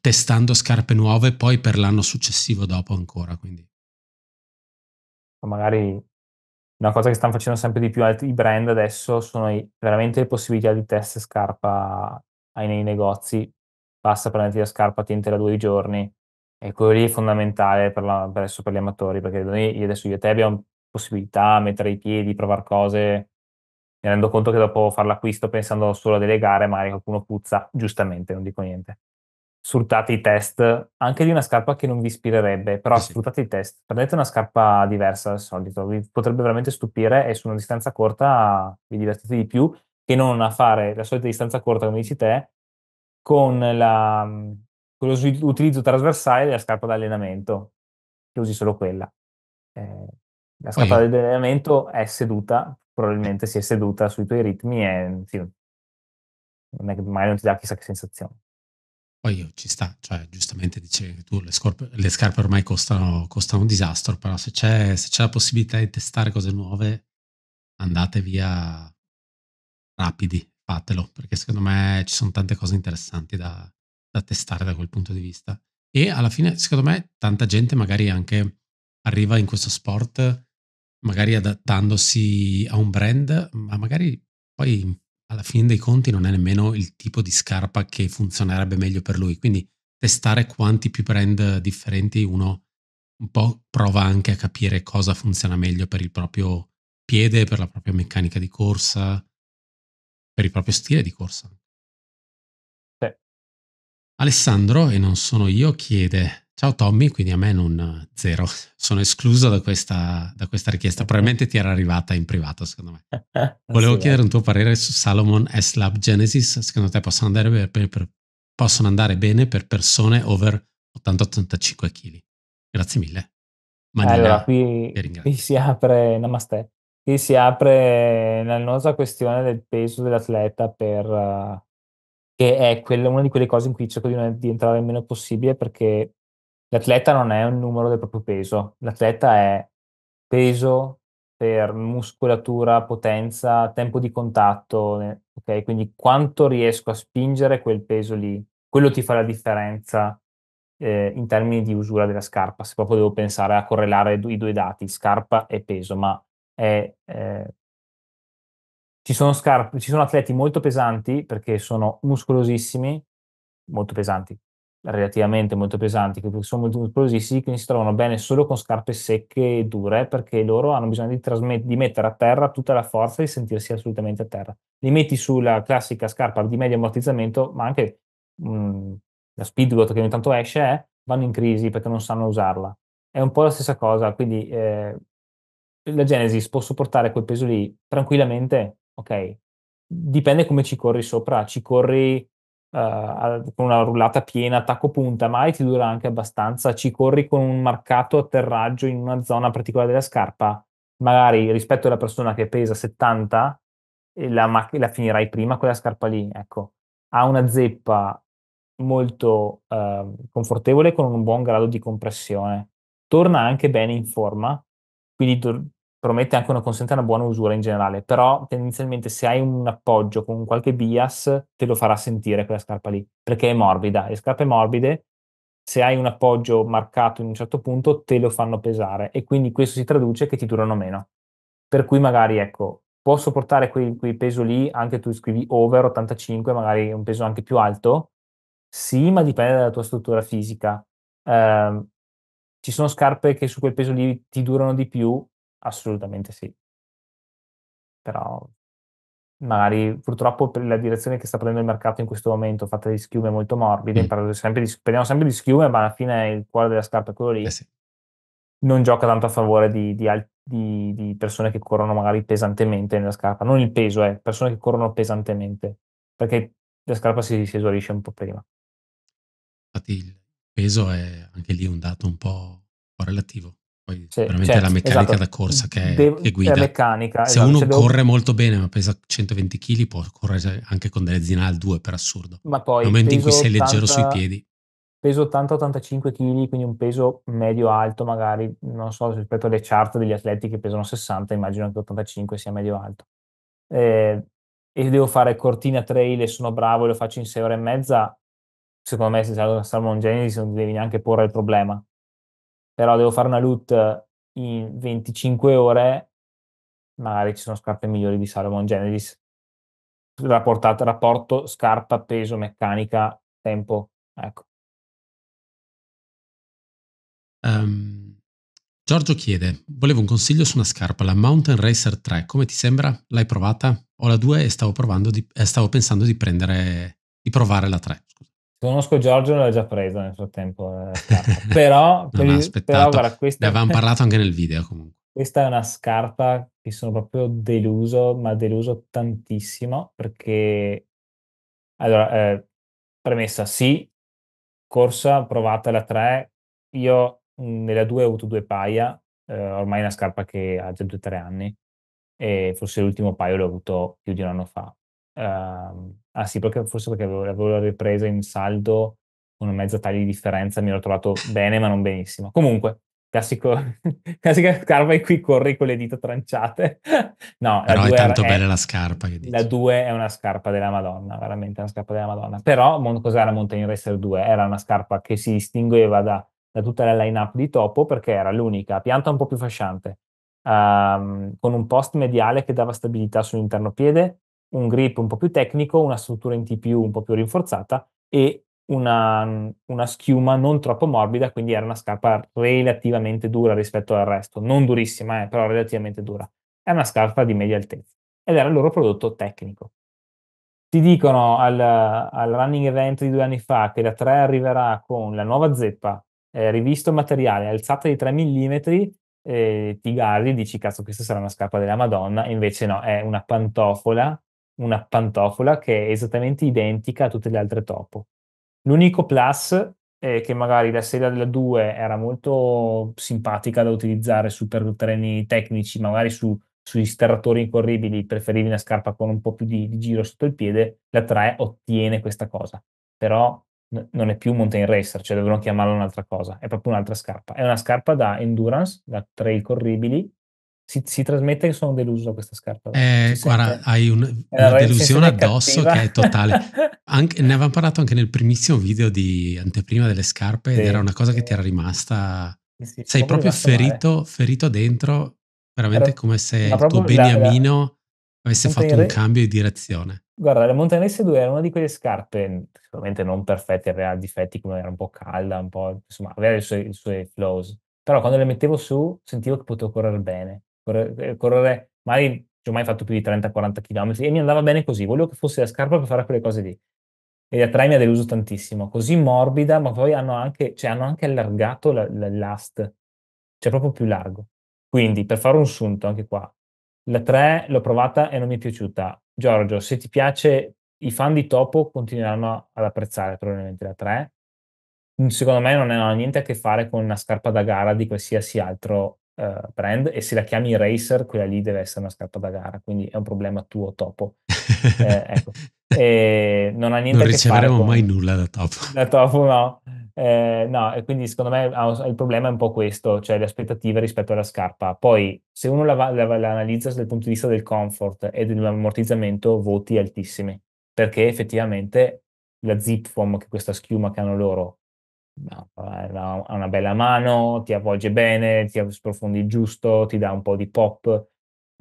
testando scarpe nuove poi per l'anno successivo dopo ancora. Quindi. Magari una cosa che stanno facendo sempre di più i brand adesso sono i, veramente le possibilità di test scarpa ai, nei negozi. Basta prenderti la scarpa, tientela due giorni. E quello lì è fondamentale per, la, per, per gli amatori, perché noi adesso io e te abbiamo possibilità di mettere i piedi, provare cose. Mi rendo conto che dopo fare l'acquisto pensando solo a delle gare, magari qualcuno puzza, giustamente, non dico niente sfruttate i test anche di una scarpa che non vi ispirerebbe, però sì. sfruttate i test, prendete una scarpa diversa al solito, vi potrebbe veramente stupire e su una distanza corta vi divertite di più che non a fare la solita distanza corta, come dici te, con, la, con l'utilizzo trasversale della scarpa d'allenamento che usi solo quella. Eh, la scarpa oh, yeah. è seduta, probabilmente si è seduta sui tuoi ritmi e sì, non è che mai non ti dà chissà che sensazione. Poi io, ci sta, cioè giustamente dicevi che tu le, scorpe, le, scarpe ormai costano, costano un disastro, però se c'è, se c'è la possibilità di testare cose nuove, andate via rapidi, fatelo, perché secondo me ci sono tante cose interessanti da, da testare da quel punto di vista. E alla fine, secondo me, tanta gente magari anche arriva in questo sport magari adattandosi a un brand, ma magari poi alla fine dei conti non è nemmeno il tipo di scarpa che funzionerebbe meglio per lui. Quindi testare quanti più brand differenti uno un po' prova anche a capire cosa funziona meglio per il proprio piede, per la propria meccanica di corsa, per il proprio stile di corsa. Sì. Alessandro, e non sono io, chiede Ciao Tommy, quindi a me non zero, sono escluso da questa, da questa richiesta, probabilmente ti era arrivata in privato secondo me. *laughs* Volevo sì, eh. chiedere un tuo parere su Salomon S-Lab Genesis, secondo te possono andare, per, per, possono andare bene per persone over 80-85 kg? Grazie mille. Manina, allora, qui, qui si apre, namaste, qui si apre l'annosa questione del peso dell'atleta per... Uh, che è quella, una di quelle cose in cui cerco di, di entrare il meno possibile perché L'atleta non è un numero del proprio peso, l'atleta è peso per muscolatura, potenza, tempo di contatto, eh, ok? Quindi quanto riesco a spingere quel peso lì, quello ti fa la differenza eh, in termini di usura della scarpa, se proprio devo pensare a correlare i due dati, scarpa e peso, ma è, eh, ci, sono scarpe, ci sono atleti molto pesanti perché sono muscolosissimi, molto pesanti, relativamente molto pesanti, che sono molto esplosivi, che si trovano bene solo con scarpe secche e dure, perché loro hanno bisogno di, trasmet- di mettere a terra tutta la forza e di sentirsi assolutamente a terra. Li metti sulla classica scarpa di medio ammortizzamento, ma anche mh, mm, la speedgoat che ogni tanto esce, è, eh, vanno in crisi perché non sanno usarla. È un po' la stessa cosa, quindi eh, la Genesis può sopportare quel peso lì tranquillamente, ok? Dipende come ci corri sopra, ci corri Uh, con una rullata piena, attacco punta, mai ti dura anche abbastanza, ci corri con un marcato atterraggio in una zona particolare della scarpa, magari rispetto alla persona che pesa 70, la, mac- la finirai prima quella scarpa lì, ecco. Ha una zeppa molto uh, confortevole con un buon grado di compressione, torna anche bene in forma, quindi tor- promette anche una consente una buona usura in generale, però tendenzialmente se hai un appoggio con qualche bias te lo farà sentire quella scarpa lì, perché è morbida le scarpe morbide se hai un appoggio marcato in un certo punto te lo fanno pesare e quindi questo si traduce che ti durano meno. Per cui magari ecco, può sopportare quei, quel peso lì, anche tu scrivi over 85, magari un peso anche più alto, sì, ma dipende dalla tua struttura fisica. Eh, ci sono scarpe che su quel peso lì ti durano di più, Assolutamente sì. Però magari purtroppo per la direzione che sta prendendo il mercato in questo momento, fatta di schiume molto morbide, Mm. parlo sempre di schiume, ma alla fine il cuore della scarpa è quello Eh lì, sì. non gioca tanto a favore di, di di- di persone che corrono magari pesantemente nella scarpa, non il peso, eh, persone che corrono pesantemente, perché la scarpa si, si esaurisce un po' prima. Infatti il peso è anche lì un dato un po' un po' relativo. Poi sì, veramente certo, la meccanica esatto. da corsa che, De- che guida. Meccanica, Se esatto, uno corre devo... molto bene ma pesa 120 kg può correre anche con delle zine al 2 per assurdo. Ma poi... Nel momento in cui sei 80... leggero sui piedi. Peso 80-85 kg, quindi un peso medio-alto magari, non so, rispetto alle chart degli atleti che pesano 60, immagino che 85 sia medio-alto. Eh, e devo fare cortina trail e sono bravo e lo faccio in 6 ore e mezza, secondo me se sei la Salmon Genesis non devi neanche porre il problema, però devo fare una loot in 25 ore, magari ci sono scarpe migliori di Salomon Genesis. Rapportata, rapporto scarpa, peso, meccanica, tempo, ecco. Um, Giorgio chiede, volevo un consiglio su una scarpa, la Mountain Racer 3, come ti sembra? L'hai provata? Ho la 2 e stavo, provando di, eh, stavo pensando di prendere, di provare la 3. Conosco Giorgio, l'ha già presa nel frattempo. Eh, *laughs* però, per no, però guarda, questa... ne avevamo *laughs* parlato anche nel video comunque. Questa è una scarpa che sono proprio deluso, ma deluso tantissimo perché... Allora, eh, premessa, sì, corsa provata la 3, io mm, nella 2 ho avuto due paia, eh, ormai è una scarpa che ha già 2-3 anni e forse l'ultimo paio l'ho avuto più di un anno fa. Uh, ah sì, perché forse perché avevo, avevo la ripresa in saldo con mezza taglia di differenza, mi ero trovato bene ma non benissimo. Comunque, classico, *laughs* classica scarpa in cui corri con le dita tranciate. *laughs* no, Però è tanto è, bella la scarpa che dici. La 2 è una scarpa della Madonna, veramente una scarpa della Madonna. Però mon, cos'era Mountain Racer 2? Era una scarpa che si distingueva da, da tutta la lineup di Topo perché era l'unica pianta un po' più fasciante, um, con un post mediale che dava stabilità sull'interno piede, un grip un po' più tecnico, una struttura in TPU un po' più rinforzata e una, una, schiuma non troppo morbida, quindi era una scarpa relativamente dura rispetto al resto, non durissima, eh, però relativamente dura. Era una scarpa di media altezza ed era il loro prodotto tecnico. Ti dicono al, al running event di due anni fa che la 3 arriverà con la nuova zeppa, eh, rivisto materiale, alzata di 3 mm, eh, ti guardi e dici cazzo questa sarà una scarpa della Madonna, invece no, è una pantofola una pantofola che è esattamente identica a tutte le altre topo. L'unico plus è che magari la sedia della 2 era molto simpatica da utilizzare su per terreni tecnici, magari su, sugli sterratori incorribili preferivi una scarpa con un po' più di, di giro sotto il piede, la 3 ottiene questa cosa. Però non è più mountain racer, cioè devono chiamarla un'altra cosa, è proprio un'altra scarpa. È una scarpa da endurance, da trail corribili, si, si trasmette che sono deluso questa scarpa. Eh, guarda, hai un, eh, una delusione addosso che è totale. *laughs* Anche, ne avevamo parlato anche nel primissimo video di anteprima delle scarpe sì, ed era una cosa sì. che ti era rimasta... Sì, Sei proprio ferito, ferito, dentro, veramente era, come se il tuo Beniamino la, avesse fatto un cambio di direzione. Guarda, la Mountain Race 2 era una di quelle scarpe, sicuramente non perfette, aveva difetti come era un po' calda, un po', insomma, aveva i suoi flows. Però quando le mettevo su sentivo che potevo correre bene correre, eh, correre magari non ho mai fatto più di 30-40 km e mi andava bene così, volevo che fosse la scarpa per fare quelle cose lì. E la trail mi ha deluso tantissimo, così morbida, ma poi hanno anche, cioè, hanno anche allargato la, la, l'ast, cioè proprio più largo. Quindi, per fare un sunto anche qua, la 3 l'ho provata e non mi è piaciuta. Giorgio, se ti piace, i fan di Topo continueranno ad apprezzare probabilmente la 3. Secondo me non ha niente a che fare con una scarpa da gara di qualsiasi altro eh, brand e se la chiami racer, quella lì deve essere una scarpa da gara, quindi è un problema tuo topo. *laughs* eh, ecco. e non ha niente non a che fare Non riceveremo mai nulla da topo. *laughs* Da topo no. Eh, no, e quindi secondo me il problema è un po' questo, cioè le aspettative rispetto alla scarpa. Poi, se uno la, la, la analizza dal punto di vista del comfort e dell'ammortizzamento, voti altissimi, perché effettivamente la zip foam, che questa schiuma che hanno loro, ha una bella mano, ti avvolge bene, ti sprofondi giusto, ti dà un po' di pop,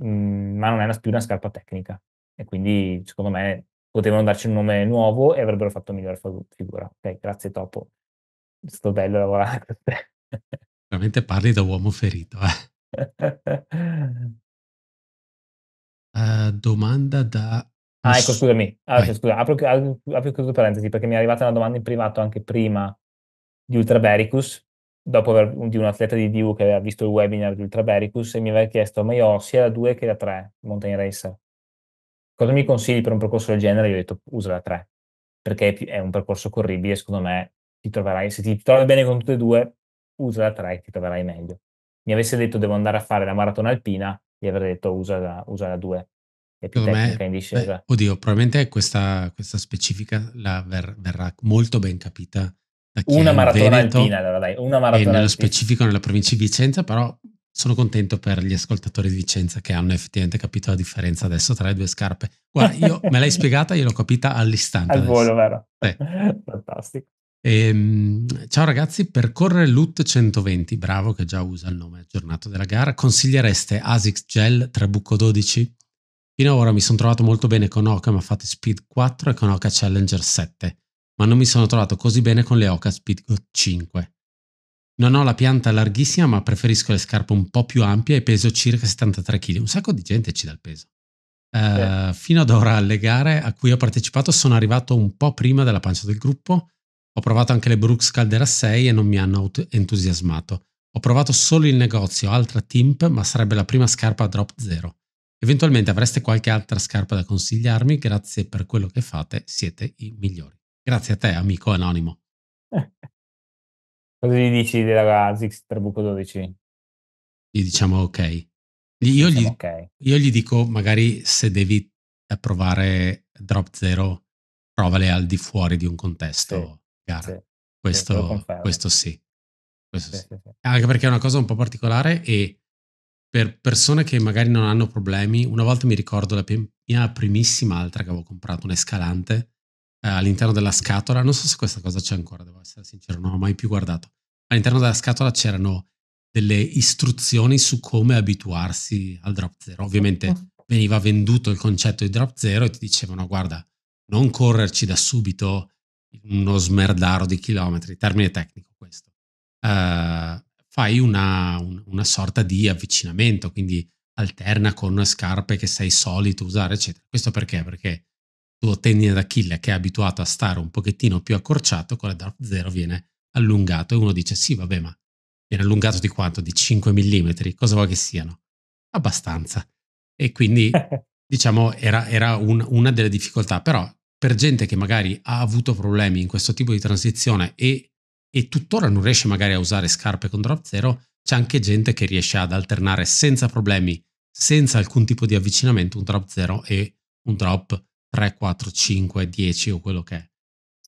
mm, ma non è una, più una scarpa tecnica. E quindi, secondo me, potevano darci un nome nuovo e avrebbero fatto migliore figura. Ok, grazie Topo. È stato bello lavorare con te. Veramente parli da uomo ferito. Eh. uh, *laughs* domanda da Ah, ecco, scusami. Allora, ah, scusa, apro, apro, apro chiuso parentesi perché mi è arrivata una domanda in privato anche prima di Ultrabericus, dopo aver, di un atleta di DU che aveva visto il webinar di Ultrabericus e mi aveva chiesto ma io ho sia la 2 che la 3 mountain racer. Cosa mi consigli per un percorso del genere? Io ho detto usa la 3 perché è un percorso corribile, secondo me ti troverai, se ti trovi bene con tutte e due, usa la 3 e ti troverai meglio. Mi avesse detto devo andare a fare la maratona alpina, gli avrei detto usa la, usa la 2. È più me, in Beh, oddio, probabilmente questa, questa specifica ver, verrà molto ben capita una maratona Veneto, alpina, allora dai, una maratona. E nello specifico nella provincia di Vicenza, però sono contento per gli ascoltatori di Vicenza che hanno effettivamente capito la differenza adesso tra le due scarpe. Guarda, io me l'hai *laughs* spiegata, io l'ho capita all'istante. Al adesso. volo, vero? Eh. *laughs* Fantastico. E, ehm, ciao ragazzi, per correre LUT 120, bravo che già usa il nome aggiornato della gara, consigliereste ASICS Gel Trabucco 12? Fino ad ora mi sono trovato molto bene con Oka, mi ha fatto Speed 4 e con Oka Challenger 7 ma non mi sono trovato così bene con le Oka Speedgoat 5. Non ho la pianta larghissima, ma preferisco le scarpe un po' più ampie e peso circa 73 kg. Un sacco di gente ci dà il peso. Uh, fino ad ora alle gare a cui ho partecipato sono arrivato un po' prima della pancia del gruppo. Ho provato anche le Brooks Caldera 6 e non mi hanno entusiasmato. Ho provato solo il negozio, altra Timp, ma sarebbe la prima scarpa a drop Zero. Eventualmente avreste qualche altra scarpa da consigliarmi, grazie per quello che fate, siete i migliori. Grazie a te, amico anonimo. Cosa gli dici della Zix Trabuco 12? Gli diciamo ok. Io, diciamo gli, okay. io gli dico magari se devi provare Drop Zero, provale al di fuori di un contesto sì, gara. Sì, questo, sì, questo sì. Questo sì, Anche perché è una cosa un po' particolare e per persone che magari non hanno problemi, una volta mi ricordo la mia primissima altra che avevo comprato, un escalante, eh, all'interno della scatola, non so se questa cosa c'è ancora, devo essere sincero, non ho mai più guardato. All'interno della scatola c'erano delle istruzioni su come abituarsi al drop zero. Ovviamente certo. veniva venduto il concetto di drop zero e ti dicevano guarda, non correrci da subito uno smerdaro di chilometri, termine tecnico questo. Uh, fai una, un, una sorta di avvicinamento, quindi alterna con scarpe che sei solito usare, eccetera. Questo perché? Perché tuo tendine d'Achille che è abituato a stare un pochettino più accorciato, con la Dark Zero viene allungato e uno dice sì vabbè ma viene allungato di quanto? Di 5 mm, cosa vuoi che siano? Abbastanza. E quindi *laughs* diciamo era, era un, una delle difficoltà, però per gente che magari ha avuto problemi in questo tipo di transizione e, e tuttora non riesce magari a usare scarpe con drop zero, c'è anche gente che riesce ad alternare senza problemi, senza alcun tipo di avvicinamento, un drop zero e un drop 3, 4, 5, 10 o quello che è.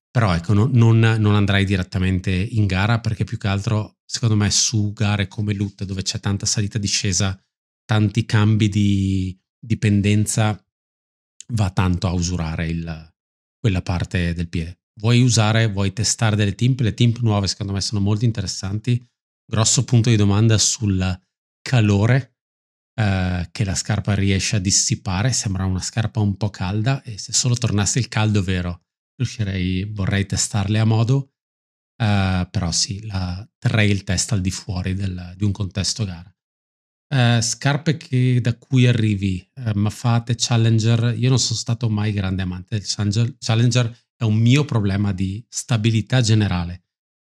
Però ecco, no, non, non, andrai direttamente in gara perché più che altro, secondo me, su gare come Lut, dove c'è tanta salita e discesa, tanti cambi di dipendenza, va tanto a usurare il, quella parte del piede. Vuoi usare, vuoi testare delle timp, le timp nuove secondo me sono molto interessanti. Grosso punto di domanda sul calore eh, che la scarpa riesce a dissipare, sembra una scarpa un po' calda e se solo tornasse il caldo vero riuscirei, vorrei testarle a modo, eh, però sì, la trail test al di fuori del, di un contesto gara. Eh, scarpe che, da cui arrivi, eh, Mafate, Challenger, io non sono stato mai grande amante del Challenger, è un mio problema di stabilità generale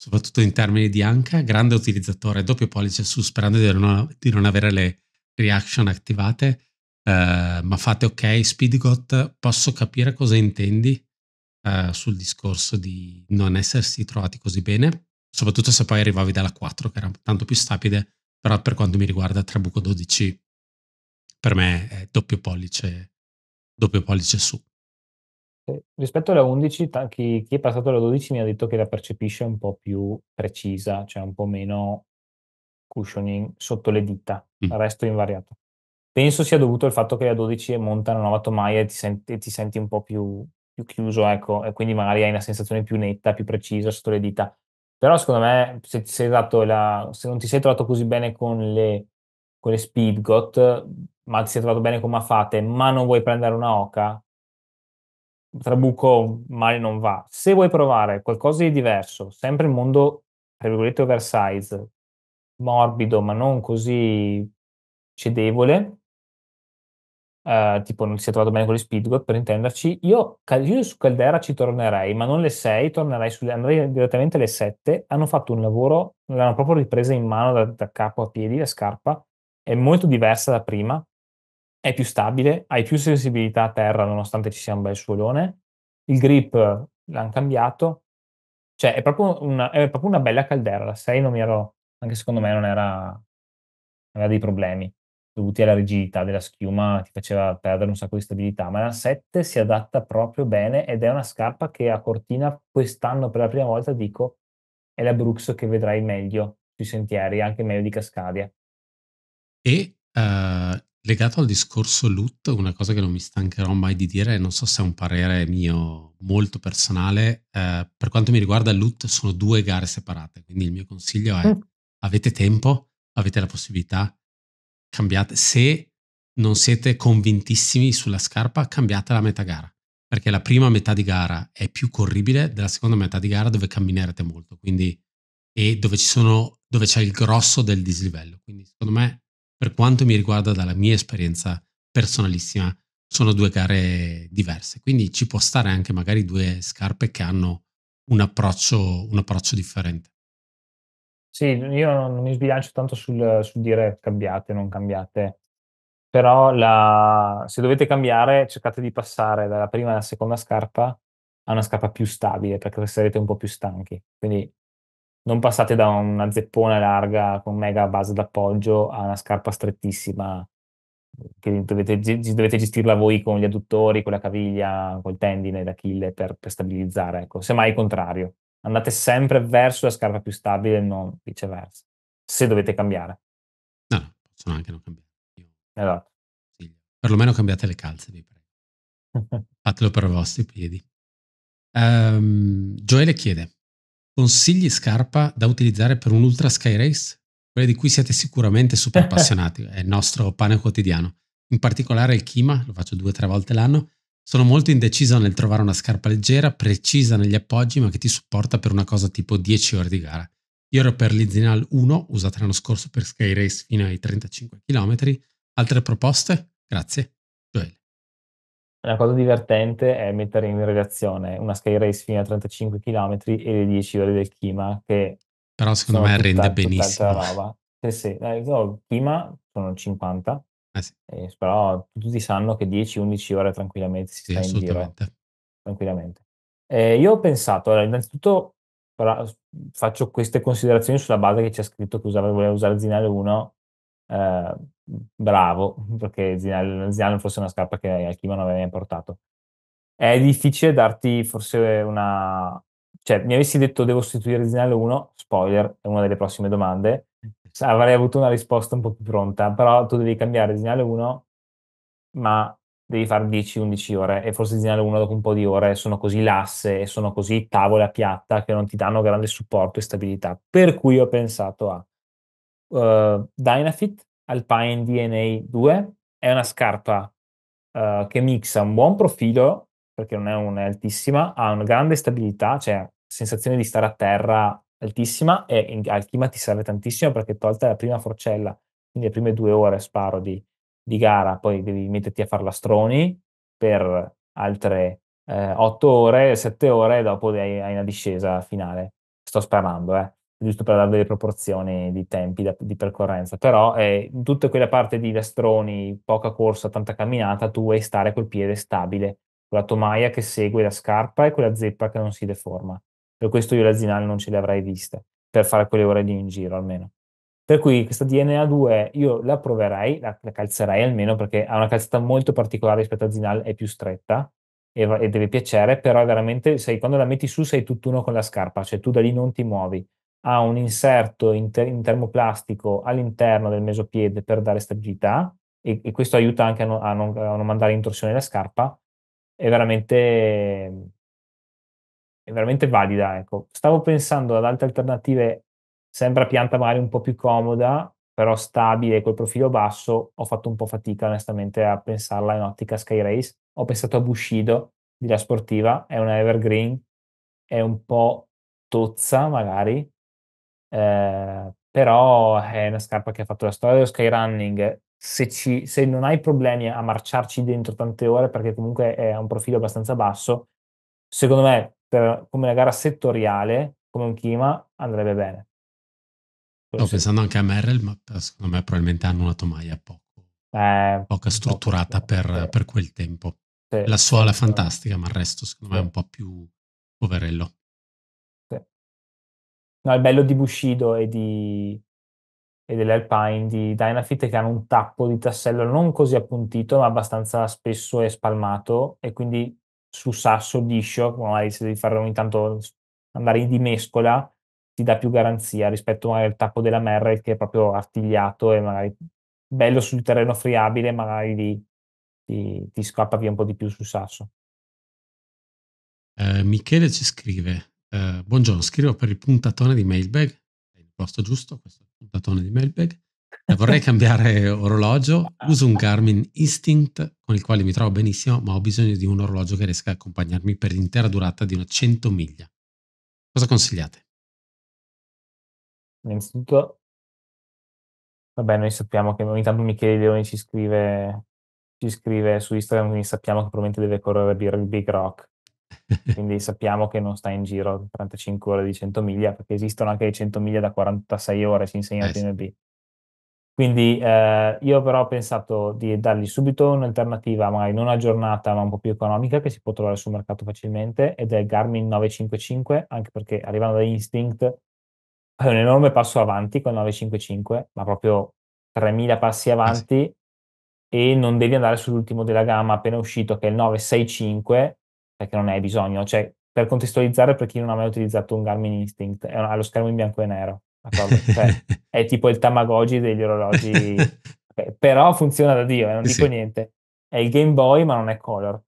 soprattutto in termini di anca, grande utilizzatore, doppio pollice su, sperando di non, di non avere le reaction attivate, eh, ma fate ok, Speedgot, posso capire cosa intendi eh, sul discorso di non essersi trovati così bene, soprattutto se poi arrivavi dalla 4 che era tanto più stabile, però per quanto mi riguarda Trabuco 12 per me è doppio pollice, doppio pollice su. Eh, rispetto alla 11, chi, chi, è passato alla 12 mi ha detto che la percepisce un po' più precisa, cioè un po' meno cushioning sotto le dita, mm. il resto invariato. Penso sia dovuto al fatto che a 12 monta una nuova tomaia e ti, senti, e ti senti un po' più, più, chiuso, ecco, e quindi magari hai una sensazione più netta, più precisa sotto le dita. Però secondo me se, ti sei dato la, se non ti sei trovato così bene con le, con le Speedgot, ma ti sei trovato bene con Mafate, ma non vuoi prendere una Oca, Trabucco male non va. Se vuoi provare qualcosa di diverso, sempre il mondo, tra virgolette, oversize, morbido ma non così cedevole, eh, tipo non si è trovato bene con le Speedgoat per intenderci, io, io, su Caldera ci tornerei, ma non le 6, tornerei sulle, andrei direttamente alle 7, hanno fatto un lavoro, l'hanno proprio ripresa in mano da, da capo a piedi la scarpa, è molto diversa da prima, è più stabile, hai più sensibilità a terra nonostante ci sia un bel suolone, il grip l'hanno cambiato, cioè è proprio una, è proprio una bella caldera, la 6 non mi ero anche secondo me non era, aveva dei problemi dovuti alla rigidità della schiuma, ti faceva perdere un sacco di stabilità, ma la 7 si adatta proprio bene ed è una scarpa che a Cortina quest'anno per la prima volta dico è la Brooks che vedrai meglio sui sentieri, anche meglio di Cascadia. E uh, legato al discorso loot, una cosa che non mi stancherò mai di dire, non so se è un parere mio molto personale, uh, per quanto mi riguarda loot sono due gare separate, quindi il mio consiglio è... Mm Avete tempo? Avete la possibilità? Cambiate. Se non siete convintissimi sulla scarpa, cambiate la metà gara. Perché la prima metà di gara è più corribile della seconda metà di gara dove camminerete molto. Quindi, e dove, sono, dove c'è il grosso del dislivello. Quindi, secondo me, per quanto mi riguarda dalla mia esperienza personalissima, sono due gare diverse. Quindi ci può stare anche magari due scarpe che hanno un approccio, un approccio differente. Sì, io non mi sbilancio tanto sul, sul dire cambiate, non cambiate, però la, se dovete cambiare cercate di passare dalla prima alla seconda scarpa a una scarpa più stabile perché sarete un po' più stanchi. Quindi non passate da una zeppona larga con mega base d'appoggio a una scarpa strettissima che dovete, dovete gestirla voi con gli adduttori, con la caviglia, col tendine, d'Achille per, per stabilizzare. Ecco, semmai il contrario andate sempre verso la scarpa più stabile e non viceversa, se dovete cambiare. No, no, possono anche non cambiare. Io... Esatto. Sì, perlomeno cambiate le calze, vi prego. *laughs* Fatelo per i vostri piedi. Um, Joele chiede, consigli scarpa da utilizzare per un ultra sky race? Quelle di cui siete sicuramente super appassionati, è il nostro pane quotidiano. In particolare il Kima, lo faccio due o tre volte l'anno, sono molto indeciso nel trovare una scarpa leggera, precisa negli appoggi, ma che ti supporta per una cosa tipo 10 ore di gara. Io ero per l'Izinal 1, usata l'anno scorso per Sky Race fino ai 35 km. Altre proposte? Grazie. Joel. Una cosa divertente è mettere in relazione una Sky Race fino a 35 km e le 10 ore del Kima, che però secondo me rende tutta benissimo. Tutta roba. Sì, sì, eh, no, il Kima sono 50, eh sì. Eh, però tutti sanno che 10-11 ore tranquillamente si sì, sta in giro. Eh. Tranquillamente. Eh, io ho pensato, allora, innanzitutto però, faccio queste considerazioni sulla base che c'è scritto che usava, voleva usare Zinale ehm, 1. bravo, *laughs* perché Zinale, Zinale forse è una scarpa che Alchima non aveva mai portato. È difficile darti forse una... Cioè, mi avessi detto devo sostituire Zinale 1, spoiler, è una delle prossime domande cioè, avrei avuto una risposta un po' più pronta, però tu devi cambiare segnale 1, ma devi fare 10-11 ore e forse il segnale 1 dopo un po' di ore sono così lasse e sono così tavola piatta che non ti danno grande supporto e stabilità. Per cui ho pensato a uh, Dynafit Alpine DNA 2, è una scarpa uh, che mixa un buon profilo perché non è, un, è ha una grande stabilità, cioè sensazione di stare a terra altissima e in, al clima ti serve tantissimo perché tolta la prima forcella, quindi le prime due ore sparo di, di gara, poi devi metterti a fare l'astroni per altre eh, 8 ore, sette ore e dopo hai, hai, una discesa finale. Sto sparando, eh, giusto per dare delle proporzioni di tempi da, di percorrenza, però eh, in tutta quella parte di lastroni, poca corsa, tanta camminata, tu vuoi stare col piede stabile, con la tomaia che segue la scarpa e quella zeppa che non si deforma. Per questo io la Zinal non ce le avrei viste, per fare quelle ore lì in giro almeno. Per cui questa DNA 2 io la proverei, la, la calzerei almeno perché ha una calzata molto particolare rispetto a Zinal, è più stretta e, e deve piacere, però è veramente, sei, quando la metti su sei tutt'uno con la scarpa, cioè tu da lì non ti muovi. Ha un inserto in, ter- in termoplastico all'interno del mesopiede per dare stabilità e, e questo aiuta anche a, no, a, non, a non mandare in torsione la scarpa. È veramente è veramente valida. Ecco. Stavo pensando ad altre alternative, sembra pianta magari un po' più comoda, però stabile, col profilo basso, ho fatto un po' fatica onestamente a pensarla in ottica Sky Race. Ho pensato a Bushido di La Sportiva, è una evergreen, è un po' tozza magari, eh, però è una scarpa che ha fatto la storia dello skyrunning. Se, se non hai problemi a marciarci dentro tante ore, perché comunque è un profilo abbastanza basso, secondo me per, come una gara settoriale, come un Kima, andrebbe bene. Sto pensando anche a Merrell, ma eh, secondo me probabilmente hanno una tomaia poco, eh, poco strutturata poco, per, sì. per, quel tempo. Sì. La suola è fantastica, ma il resto secondo me è un po' più poverello. Sì. No, il bello di Bushido e, di, e dell'Alpine di Dynafit è che hanno un tappo di tassello non così appuntito, ma abbastanza spesso e spalmato e quindi su sasso liscio, magari se devi fare ogni tanto andare di mescola, ti dà più garanzia rispetto magari al tappo della Merrell che è proprio artigliato e magari bello sul terreno friabile, magari ti, ti, ti scappa via un po' di più sul sasso. Eh, Michele ci scrive: eh, Buongiorno, scrivo per il puntatone di mailbag. È il posto giusto questo puntatone di mailbag. Eh, vorrei cambiare orologio, ah. uso un Garmin Instinct con il quale mi trovo benissimo, ma ho bisogno di un orologio che riesca a accompagnarmi per l'intera durata di una 100 miglia. Cosa consigliate? Innanzitutto, vabbè, noi sappiamo che ogni tanto Michele Leoni ci scrive, ci scrive su Instagram, quindi sappiamo che probabilmente deve correre il Big Rock. *laughs* quindi sappiamo che non sta in giro 35 ore di 100 miglia perché esistono anche le 100 miglia da 46 ore ci insegna il eh, quindi eh, io però ho pensato di dargli subito un'alternativa, magari non aggiornata, ma un po' più economica, che si può trovare sul mercato facilmente, ed è il Garmin 955, anche perché arrivando da Instinct è un enorme passo avanti con il 955, ma proprio 3000 passi avanti, ah, sì. e non devi andare sull'ultimo della gamma appena uscito, che è il 965, perché non ne hai bisogno. Cioè, per contestualizzare, per chi non ha mai utilizzato un Garmin Instinct, è, un, lo schermo in bianco e nero cioè, *laughs* è tipo il Tamagotchi degli orologi, *laughs* però funziona da Dio, eh, non dico sì. niente. È il Game Boy, ma non è color.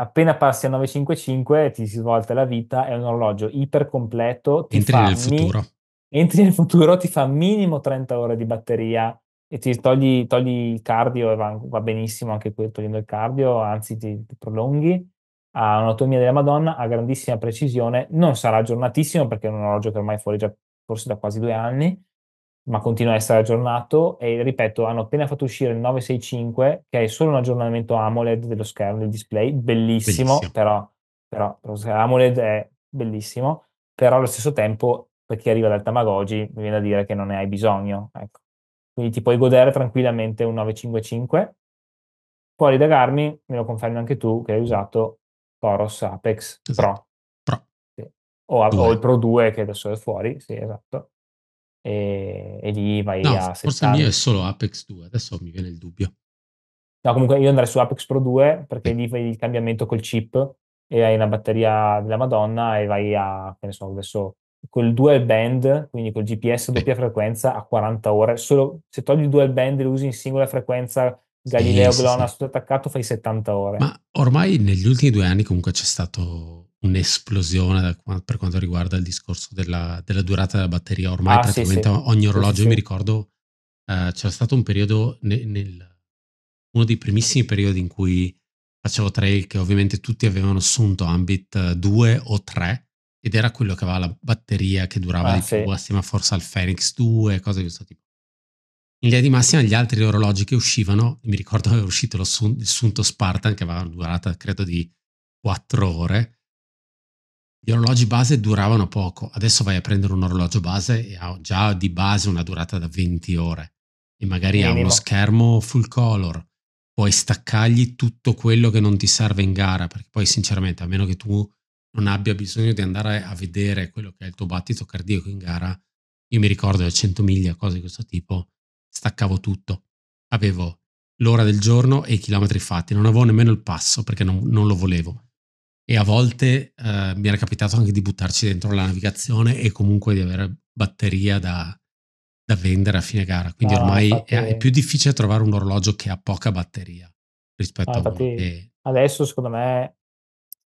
Appena passi a 955 ti si svolta la vita, è un orologio iper completo. Entri nel mi- futuro. Entri nel futuro, ti fa minimo 30 ore di batteria e ti togli, togli il cardio e va, va benissimo anche qui togliendo il cardio, anzi ti, ti prolunghi ha un'autonomia della Madonna, ha grandissima precisione, non sarà aggiornatissimo perché è un orologio che ormai è fuori già forse da quasi due anni, ma continua a essere aggiornato e ripeto, hanno appena fatto uscire il 965 che è solo un aggiornamento AMOLED dello schermo, del display, bellissimo, bellissimo. Però, però, AMOLED è bellissimo, però allo stesso tempo per chi arriva dal Tamagotchi mi viene a dire che non ne hai bisogno, ecco. Quindi ti puoi godere tranquillamente un 955. Fuori da Garmin, me lo confermi anche tu che hai usato Poros Apex esatto. Pro o, o, il Pro 2 che adesso è fuori, sì, esatto. E, e lì vai no, a forse 70. il mio è solo Apex 2, adesso mi viene il dubbio. No, comunque io andrei su Apex Pro 2 perché lì fai il cambiamento col chip e hai una batteria della Madonna e vai a, che ne so, adesso col dual band, quindi col GPS a doppia frequenza a 40 ore, solo se togli il dual band e lo usi in singola frequenza Galileo sì, Glonass sì. tutto attaccato fai 70 ore. Ma ormai negli ultimi due anni comunque c'è stato un'esplosione per quanto riguarda il discorso della, della durata della batteria. Ormai ah, praticamente sì, sì. ogni orologio, sì, mi ricordo, eh, c'era stato un periodo, nel, nel, uno dei primissimi periodi in cui facevo trail che ovviamente tutti avevano assunto Ambit 2 eh, o 3 ed era quello che aveva la batteria che durava ah, di più assieme forse al Phoenix 2 cose di questo tipo. In linea di massima gli altri orologi che uscivano, mi ricordo era uscito lo, il Sunto Spartan che aveva una durata credo di 4 ore, gli orologi base duravano poco, adesso vai a prendere un orologio base e ha già di base una durata da 20 ore e magari Minimo. ha uno schermo full color, puoi staccargli tutto quello che non ti serve in gara, perché poi sinceramente a meno che tu non abbia bisogno di andare a vedere quello che è il tuo battito cardiaco in gara, io mi ricordo a 100 miglia, cose di questo tipo, staccavo tutto, avevo l'ora del giorno e i chilometri fatti, non avevo nemmeno il passo perché non, non lo volevo e a volte eh, mi era capitato anche di buttarci dentro la navigazione e comunque di avere batteria da, da vendere a fine gara. Quindi ah, ormai infatti... è, è, più difficile trovare un orologio che ha poca batteria rispetto ah, a uno che... Adesso secondo me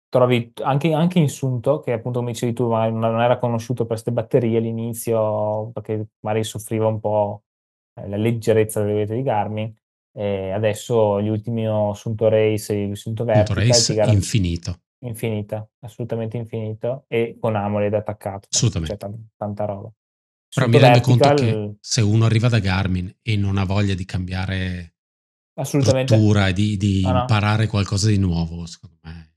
trovi anche, anche in Sunto, che appunto come dicevi tu non, non era conosciuto per queste batterie all'inizio perché magari soffriva un po' eh, la leggerezza delle vette di Garmin. E adesso gli ultimi Sunto Race, e Sunto Vertical, Sunto Race infinito Infinita, assolutamente infinito e con AMOLED attaccato. Assolutamente. C'è t- tanta roba. Però Sotto mi rendo vertical, conto che se uno arriva da Garmin e non ha voglia di cambiare struttura e di, di no. imparare qualcosa di nuovo, secondo me.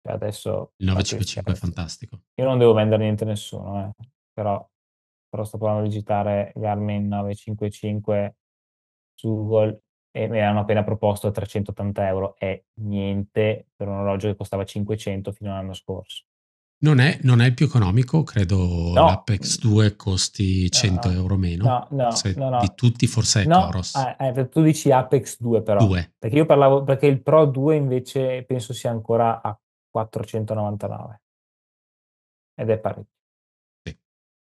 Cioè, adesso il 955 è fantastico. Io non devo vendere niente a nessuno, eh. però, però sto provando a digitare Garmin 955 su Google e mi hanno appena proposto 380 euro, è niente per un orologio che costava 500 fino all'anno scorso. Non è, non è, più economico, credo no. l'Apex 2 costi 100 no, no. euro meno. No, no, Di tutti forse è Coros. Eh, eh, tu dici Apex 2 però. 2. Perché io parlavo, perché il Pro 2 invece penso sia ancora a 499. Ed è parecchio. Sì.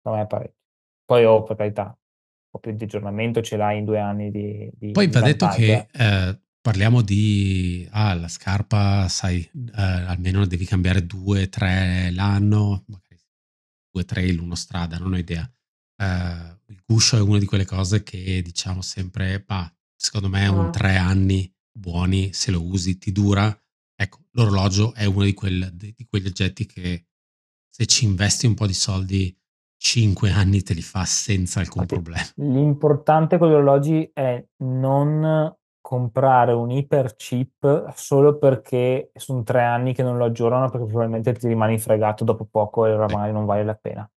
Non è parecchio. Poi oh, per carità, po' più di aggiornamento ce l'hai in due anni di... di Poi va detto che eh. eh, parliamo di... Ah, la scarpa, sai, eh, almeno devi cambiare due, tre l'anno, due, tre uno strada, non ho idea. Eh, il guscio è una di quelle cose che diciamo sempre, bah, secondo me ah. un tre anni buoni, se lo usi ti dura. Ecco, l'orologio è uno di, quel, di quegli oggetti che se ci investi un po' di soldi 5 anni te li fa senza alcun problema. L'importante con gli orologi è non comprare un iperchip solo perché sono tre anni che non lo aggiornano perché probabilmente ti rimani fregato dopo poco e oramai non vale la pena.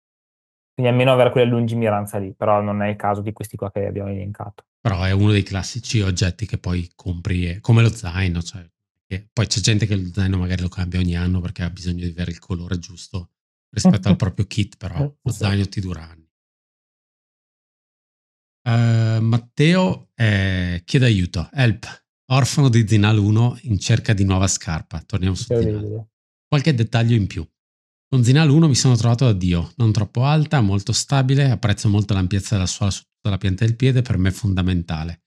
Quindi almeno avere quella lungimiranza lì, però non è il caso di questi qua che abbiamo elencato. Però è uno dei classici oggetti che poi compri, e, come lo zaino, cioè, poi c'è gente che lo zaino magari lo cambia ogni anno perché ha bisogno di avere il colore giusto rispetto al *laughs* proprio kit, però eh, lo zaino ti dura anni. Uh, Matteo eh, chiede aiuto, help, orfano di Zinal 1 in cerca di nuova scarpa, torniamo su Zinal. Qualche dettaglio in più. Con Zinal 1 mi sono trovato da Dio, non troppo alta, molto stabile, apprezzo molto l'ampiezza della suola su tutta la pianta del piede, per me è fondamentale.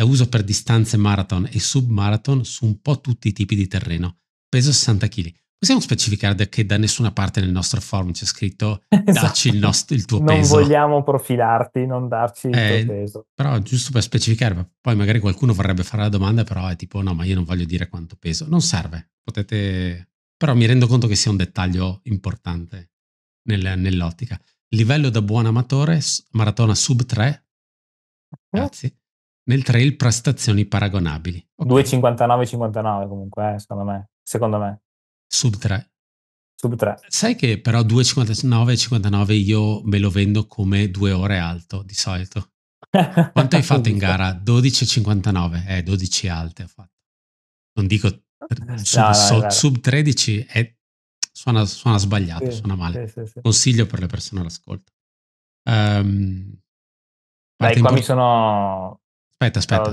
La uso per distanze marathon e submarathon su un po' tutti i tipi di terreno. Peso 60 kg. Possiamo specificare che da nessuna parte nel nostro forum c'è scritto *laughs* esatto. dacci il, nost- il, tuo non peso. Non vogliamo profilarti, non darci il eh, tuo peso. Però giusto per specificare, poi magari qualcuno vorrebbe fare la domanda, però è tipo no, ma io non voglio dire quanto peso. Non serve, potete... Però mi rendo conto che sia un dettaglio importante nel, nell'ottica. Livello da buon amatore, maratona sub 3. Eh? Grazie. Nel trail prestazioni paragonabili. Okay. 2,59-59 comunque, eh, secondo me. Secondo me. Sub 3. Sub 3. Sai che però 2,59,59 io me lo vendo come due ore alto di solito. *laughs* Quanto hai fatto in gara? 12,59. Eh, 12 alte ho fatto. Non dico sub, no, so, sub 13 è, suona, suona sbagliato, sì, suona male. Sì, sì, Consiglio per le persone all'ascolto. Um, Dai, qua import- mi sono... Aspetta, aspetta.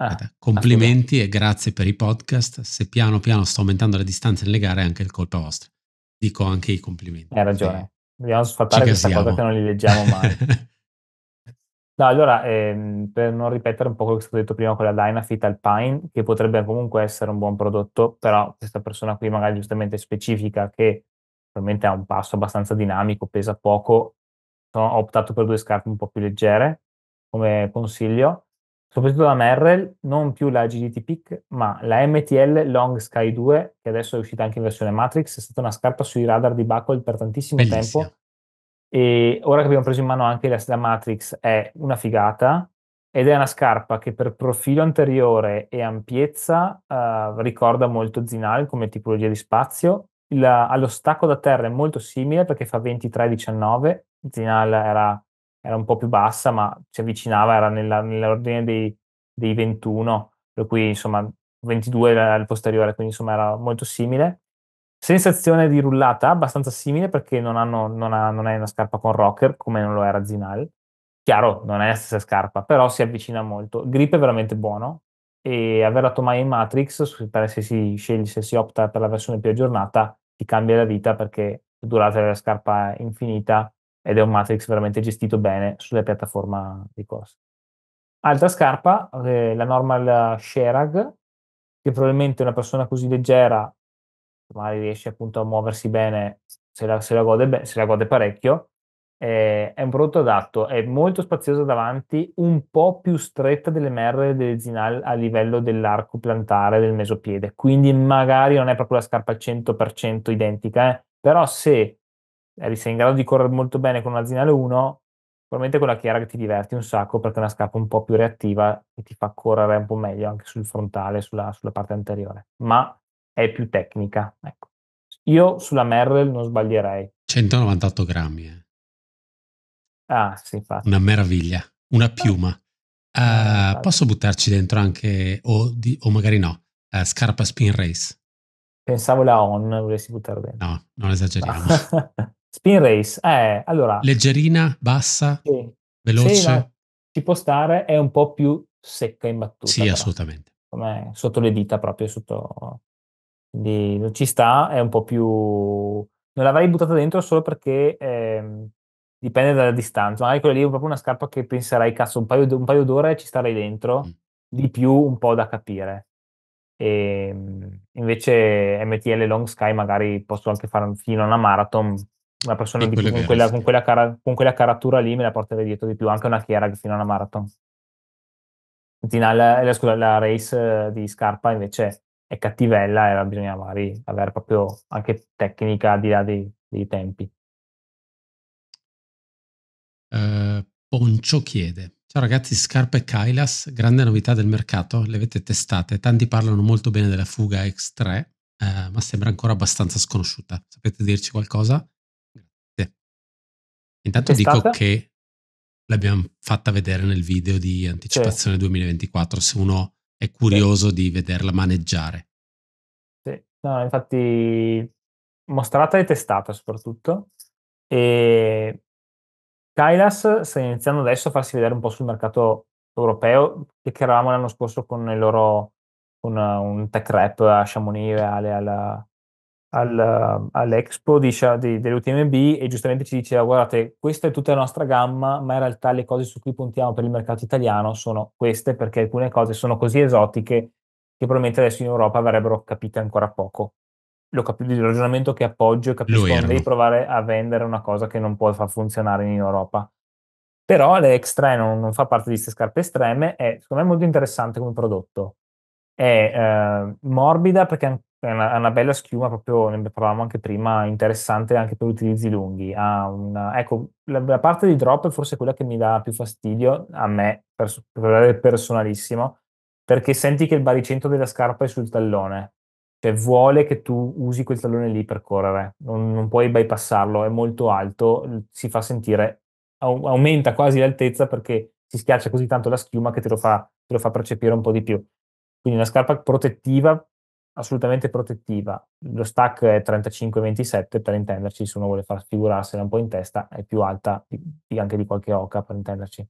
Ah, ah, complimenti e grazie per i podcast. Se piano piano sto aumentando la distanza nelle gare, è anche il colpa vostra. Dico anche i complimenti. Hai ragione. Dobbiamo sfatare questa cosa che non li leggiamo mai. *laughs* no, allora, ehm, per non ripetere un po' quello che è stato detto prima con la Dynafit Alpine, che potrebbe comunque essere un buon prodotto, però questa persona qui magari giustamente specifica che probabilmente ha un passo abbastanza dinamico, pesa poco, ho optato per due scarpe un po' più leggere come consiglio soprattutto la Merrell, non più la GDT Peak, ma la MTL Long Sky 2, che adesso è uscita anche in versione Matrix, è stata una scarpa sui radar di Buckle per tantissimo Bellissima. tempo. E ora che abbiamo preso in mano anche la, la Matrix, è una figata ed è una scarpa che per profilo anteriore e ampiezza eh, ricorda molto Zinal come tipologia di spazio. Il, allo stacco da terra è molto simile perché fa 23-19, Zinal era era un po' più bassa, ma si avvicinava, era nella, nell'ordine dei, dei 21, per cui insomma 22 era il posteriore, quindi insomma era molto simile. Sensazione di rullata abbastanza simile perché non, hanno, non, ha, non è una scarpa con rocker come non lo era Zinal. Chiaro, non è la stessa scarpa, però si avvicina molto. grip è veramente buono e aver la Tomai in Matrix, se si sceglie, se si opta per la versione più aggiornata, ti cambia la vita perché la durata della scarpa è infinita ed è un matrix veramente gestito bene sulla piattaforma di corsa. Altra scarpa, eh, la normal Sherag, che probabilmente una persona così leggera, magari riesce appunto a muoversi bene, se la, se la, gode, be- se la gode, parecchio, eh, è un prodotto adatto, è molto spaziosa davanti, un po' più stretta delle merre delle zinal a livello dell'arco plantare del mesopiede, quindi magari non è proprio la scarpa al 100% identica, eh? però se eh, sei in grado di correre molto bene con una Zinale 1, probabilmente con la Chiara che ti diverti un sacco perché è una scarpa un po' più reattiva e ti fa correre un po' meglio anche sul frontale, sulla, sulla parte anteriore, ma è più tecnica. Ecco. Io sulla Merrell non sbaglierei. 198 grammi. Eh. Ah, sì, infatti. Una meraviglia, una piuma. Uh, posso buttarci dentro anche, o, di, o magari no, uh, scarpa spin race? Pensavo la on, volessi buttare dentro. No, non esageriamo. *laughs* Spin race, eh, allora... Leggerina, bassa, sì. veloce? Sì, no, ci può stare, è un po' più secca in battuta. Sì, però. assolutamente. Come sotto le dita proprio, sotto... Quindi non ci sta, è un po' più... Non l'avrei buttata dentro solo perché eh, dipende dalla distanza. Magari quella lì è proprio una scarpa che penserai, cazzo, un paio, un paio d'ore ci starei dentro, mm. di più un po' da capire. E ehm, invece MTL Long Sky magari posso anche fare fino a una marathon, una persona di più, con, quella, con, quella cara, con, quella, caratura lì me la porterei dietro di più, anche una Kierag fino alla una marathon. La, la, eh, scusa, la race eh, di Scarpa invece è cattivella e bisogna magari avere proprio anche tecnica al di là dei, dei tempi. Uh, Poncio chiede. Ciao ragazzi, Scarpa e Kailas, grande novità del mercato, le avete testate, tanti parlano molto bene della fuga X3, eh, ma sembra ancora abbastanza sconosciuta. Sapete dirci qualcosa? Intanto testata. dico che l'abbiamo fatta vedere nel video di anticipazione sì. 2024, se uno è curioso sì. di vederla maneggiare. Sì, no, infatti mostrata e testata soprattutto. E Kailas sta iniziando adesso a farsi vedere un po' sul mercato europeo, che eravamo l'anno scorso con, loro, con uh, un tech rap a Chamonix, reale alla, al, all'Expo di, di, dell'UTMB e giustamente ci diceva guardate questa è tutta la nostra gamma ma in realtà le cose su cui puntiamo per il mercato italiano sono queste perché alcune cose sono così esotiche che probabilmente adesso in Europa verrebbero capite ancora poco lo capisco il ragionamento che appoggio capisco non devi provare a vendere una cosa che non puoi far funzionare in Europa però l'extra non, non fa parte di queste scarpe estreme è secondo me molto interessante come prodotto è eh, morbida perché è una, una, bella schiuma, proprio ne parlavamo anche prima, interessante anche per utilizzi lunghi. Una, ecco, la, la, parte di drop è forse quella che mi dà più fastidio a me, pers- personalissimo, perché senti che il baricentro della scarpa è sul tallone, cioè vuole che tu usi quel tallone lì per correre, non, non puoi bypassarlo, è molto alto, si fa sentire, aumenta quasi l'altezza perché si schiaccia così tanto la schiuma che te lo fa, te lo fa percepire un po' di più. Quindi una scarpa protettiva assolutamente protettiva. Lo stack è 35-27, per intenderci, se uno vuole far figurarsela un po' in testa, è più alta di, anche di qualche oca, per intenderci,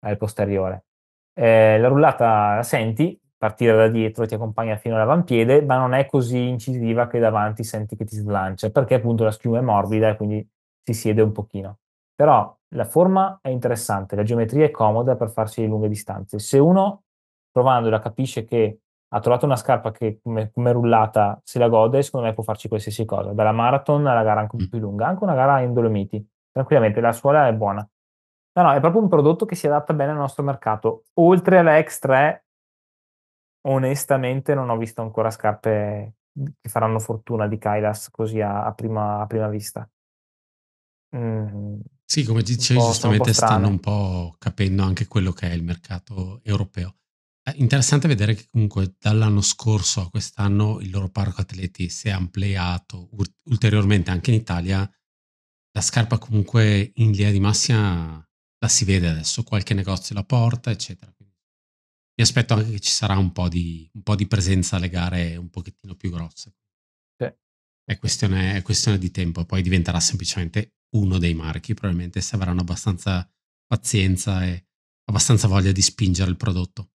al posteriore. Eh, la rullata la senti, partire da dietro ti accompagna fino all'avampiede, ma non è così incisiva che davanti senti che ti slancia, perché appunto la schiuma è morbida e quindi si siede un pochino. Però la forma è interessante, la geometria è comoda per farsi lunghe distanze. Se uno, provandola, capisce che ha trovato una scarpa che come, come, rullata se la gode, secondo me può farci qualsiasi cosa, dalla marathon alla gara anche mm. più lunga, anche una gara in Dolomiti, tranquillamente, la suola è buona. No, no, è proprio un prodotto che si adatta bene al nostro mercato. Oltre alla X3, onestamente non ho visto ancora scarpe che faranno fortuna di Kailas così a, a, prima, a prima, vista. Mm, sì, come dicevi, giustamente un stanno un po' capendo anche quello che è il mercato europeo. È eh, interessante vedere che comunque dall'anno scorso a quest'anno il loro parco atleti si è ampliato ulteriormente anche in Italia. La scarpa comunque in linea di massima la si vede adesso, qualche negozio la porta, eccetera. mi aspetto anche che ci sarà un po' di, un po di presenza alle gare un pochettino più grosse. Sì. È, questione, è questione di tempo, poi diventerà semplicemente uno dei marchi, probabilmente se avranno abbastanza pazienza e abbastanza voglia di spingere il prodotto.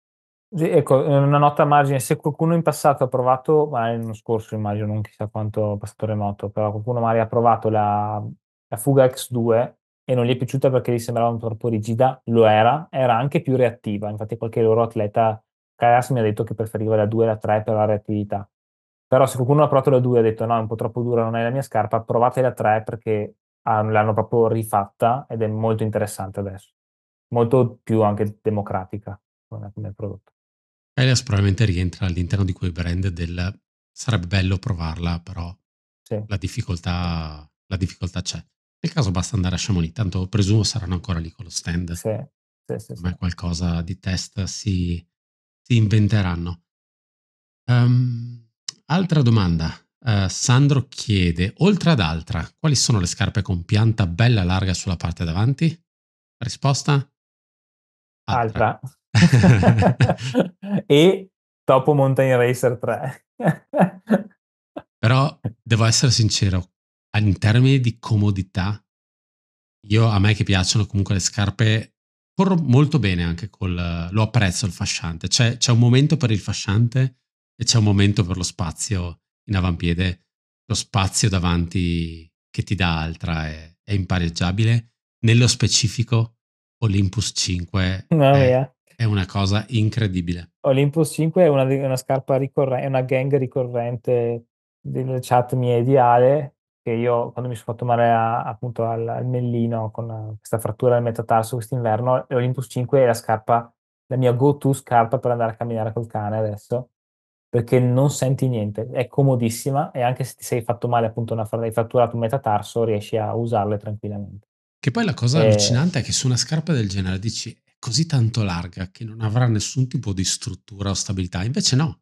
Ecco, una nota a margine, se qualcuno in passato ha provato, ma l'anno scorso immagino, non chissà quanto passato remoto, però qualcuno magari ha provato la, la fuga X2 e non gli è piaciuta perché gli sembrava troppo rigida, lo era, era anche più reattiva, infatti qualche loro atleta Kaias mi ha detto che preferiva la 2 e la 3 per la reattività, però se qualcuno ha provato la 2 e ha detto no, è un po' troppo dura, non è la mia scarpa, provate la 3 perché l'hanno proprio rifatta ed è molto interessante adesso, molto più anche democratica come prodotto. Elias probabilmente rientra all'interno di quel brand del sarebbe bello provarla, però sì. la, difficoltà, la difficoltà c'è. Nel caso basta andare a Chamonix, tanto presumo saranno ancora lì con lo stand. Sì, sì, sì, Ma sì. qualcosa di test si, si inventeranno. Um, altra domanda. Uh, Sandro chiede, oltre ad altra, quali sono le scarpe con pianta bella larga sulla parte davanti? Risposta? Altra. altra. *laughs* e dopo Mountain Racer 3. Però devo essere sincero, in termini di comodità, io a me che piacciono comunque le scarpe, corro molto bene anche col... lo apprezzo il fasciante, c'è, c'è un momento per il fasciante e c'è un momento per lo spazio in avampiede, lo spazio davanti che ti dà altra è, è impareggiabile. Nello specifico Olympus 5 è, è una cosa incredibile. Olympus 5 è una, una scarpa ricorrente, è una gang ricorrente del chat mio ideale. che io quando mi sono fatto male a, appunto al, al, mellino con questa frattura del metatarso quest'inverno, l'Olympus 5 è la scarpa, la mia go-to scarpa per andare a camminare col cane adesso, perché non senti niente, è comodissima e anche se ti sei fatto male appunto una, hai fratturato un metatarso riesci a usarle tranquillamente. Che poi la cosa e... Eh. allucinante è che su una scarpa del genere dici così tanto larga che non avrà nessun tipo di struttura o stabilità. Invece no.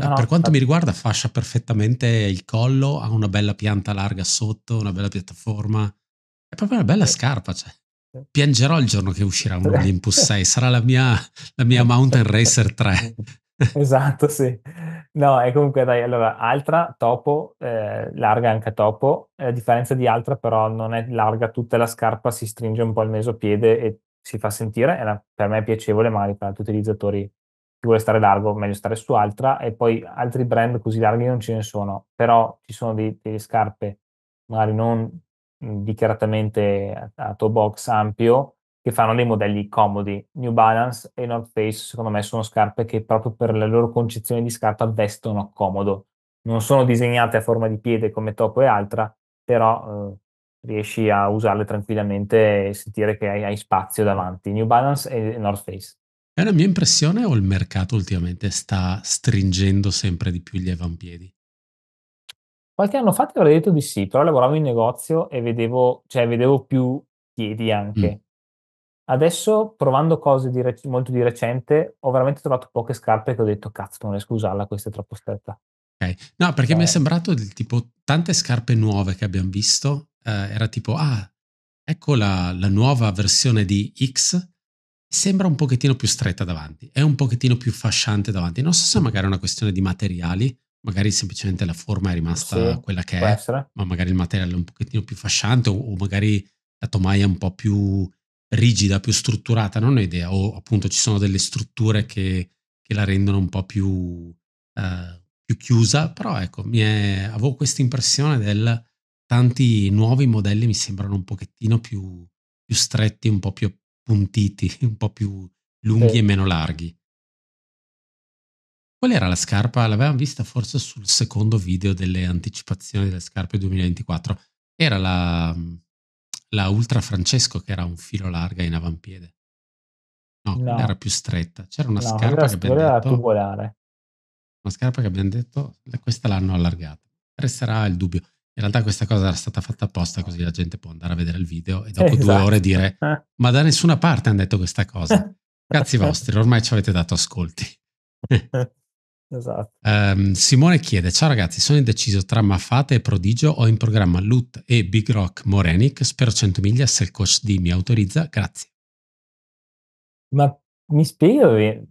no per quanto no. mi riguarda fascia perfettamente il collo, ha una bella pianta larga sotto, una bella piattaforma. È proprio una bella scarpa, cioè. Piangerò il giorno che uscirà un Olympus 6, *laughs* sarà la mia, la mia Mountain Racer 3. *laughs* esatto, sì. No, e comunque dai, allora, altra topo, eh, larga anche topo, a differenza di altra però non è larga tutta la scarpa, si stringe un po' il mesopiede e si fa sentire, è per me è piacevole, magari per altri utilizzatori chi vuole stare largo, meglio stare su altra, e poi altri brand così larghi non ce ne sono, però ci sono dei, delle scarpe magari non dichiaratamente a, a toe box ampio, che fanno dei modelli comodi. New Balance e North Face, secondo me, sono scarpe che proprio per la loro concezione di scarpa vestono comodo. Non sono disegnate a forma di piede come Topo e altra, però eh, riesci a usarle tranquillamente e sentire che hai, hai spazio davanti. New Balance e North Face. È la mia impressione o il mercato ultimamente sta stringendo sempre di più gli avampiedi? Qualche anno fa ti avrei detto di sì, però lavoravo in negozio e vedevo, cioè, vedevo più piedi anche. Mm. Adesso, provando cose di rec- molto di recente, ho veramente trovato poche scarpe che ho detto, cazzo, non riesco a usarla, questa è troppo stretta. Ok, no, perché eh. mi è cioè sembrato tipo tante scarpe nuove che abbiamo visto eh, era tipo, ah, ecco la, la nuova versione di X, sembra un pochettino più stretta davanti, è un pochettino più fasciante davanti. Non so se mm. magari è una questione di materiali, magari semplicemente la forma è rimasta sì, quella che è, essere. ma magari il materiale è un pochettino più fasciante o, o magari la tomaia è un po' più rigida, più strutturata, non ho idea, o appunto ci sono delle strutture che, che la rendono un po' più, eh, chiusa, però ecco, è, avevo questa impressione del tanti nuovi modelli mi sembrano un pochettino più, più stretti, un po' più appuntiti, *laughs* un po' più lunghi sì. e meno larghi. Qual era la scarpa? L'avevamo vista forse sul secondo video delle anticipazioni delle scarpe 2024. Era la, la Ultra Francesco che era un filo larga in avampiede. No, no. era più stretta. C'era una no, scarpa che abbiamo detto... tubolare. Una scarpa che abbiamo detto, questa l'hanno allargata. Resterà il dubbio. In realtà questa cosa era stata fatta apposta così la gente può andare a vedere il video e dopo esatto. due ore dire eh. ma da nessuna parte hanno detto questa cosa. Grazie *laughs* vostri, ormai ci avete dato ascolti. *laughs* esatto. Um, Simone chiede, ciao ragazzi, sono indeciso tra Mafate e Prodigio, ho in programma Loot e Big Rock Morenic, spero 100 miglia se il coach D mi autorizza, grazie. Ma mi spiego, eh,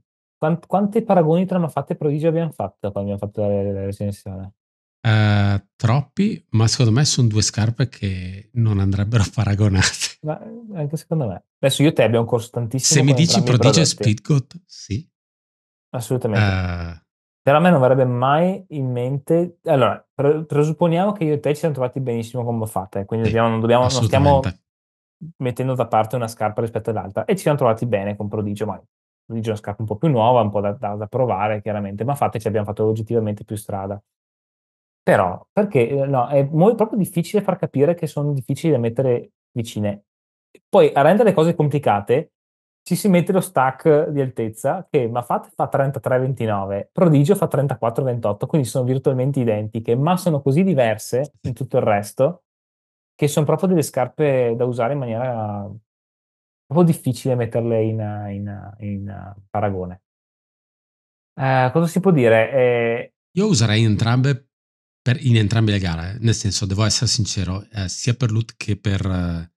quanti paragoni tra Mafate e Prodigio abbiamo fatto quando abbiamo fatto la recensione? Eh, troppi, ma secondo me sono due scarpe che non andrebbero *laughs* paragonate. Ma anche secondo me. Adesso io e te abbiamo corso tantissimo. Se mi dici Prodigio e Splitgoat, sì. Assolutamente. Uh, però a me non verrebbe mai in mente. Allora, presupponiamo che io e te ci siamo trovati benissimo con Moffat, quindi sì, dobbiamo, non, dobbiamo, non stiamo mettendo da parte una scarpa rispetto all'altra e ci siamo trovati bene con Prodigio, ma Prodigio è una scarpa un po' più nuova, un po' da, da, da provare chiaramente, ma fate ci abbiamo fatto oggettivamente più strada. Però, perché eh, no, è molto, proprio difficile far capire che sono difficili da mettere vicine. Poi, a rendere le cose complicate, ci si mette lo stack di altezza che Mafat fa 33,29, Prodigio fa 34,28, quindi sono virtualmente identiche, ma sono così diverse in tutto il resto che sono proprio delle scarpe da usare in maniera proprio difficile metterle in, in, in paragone. Eh, cosa si può dire? Eh, Io userei entrambe per, in entrambe le gare. Eh. Nel senso, devo essere sincero, eh, sia per Lut che per eh,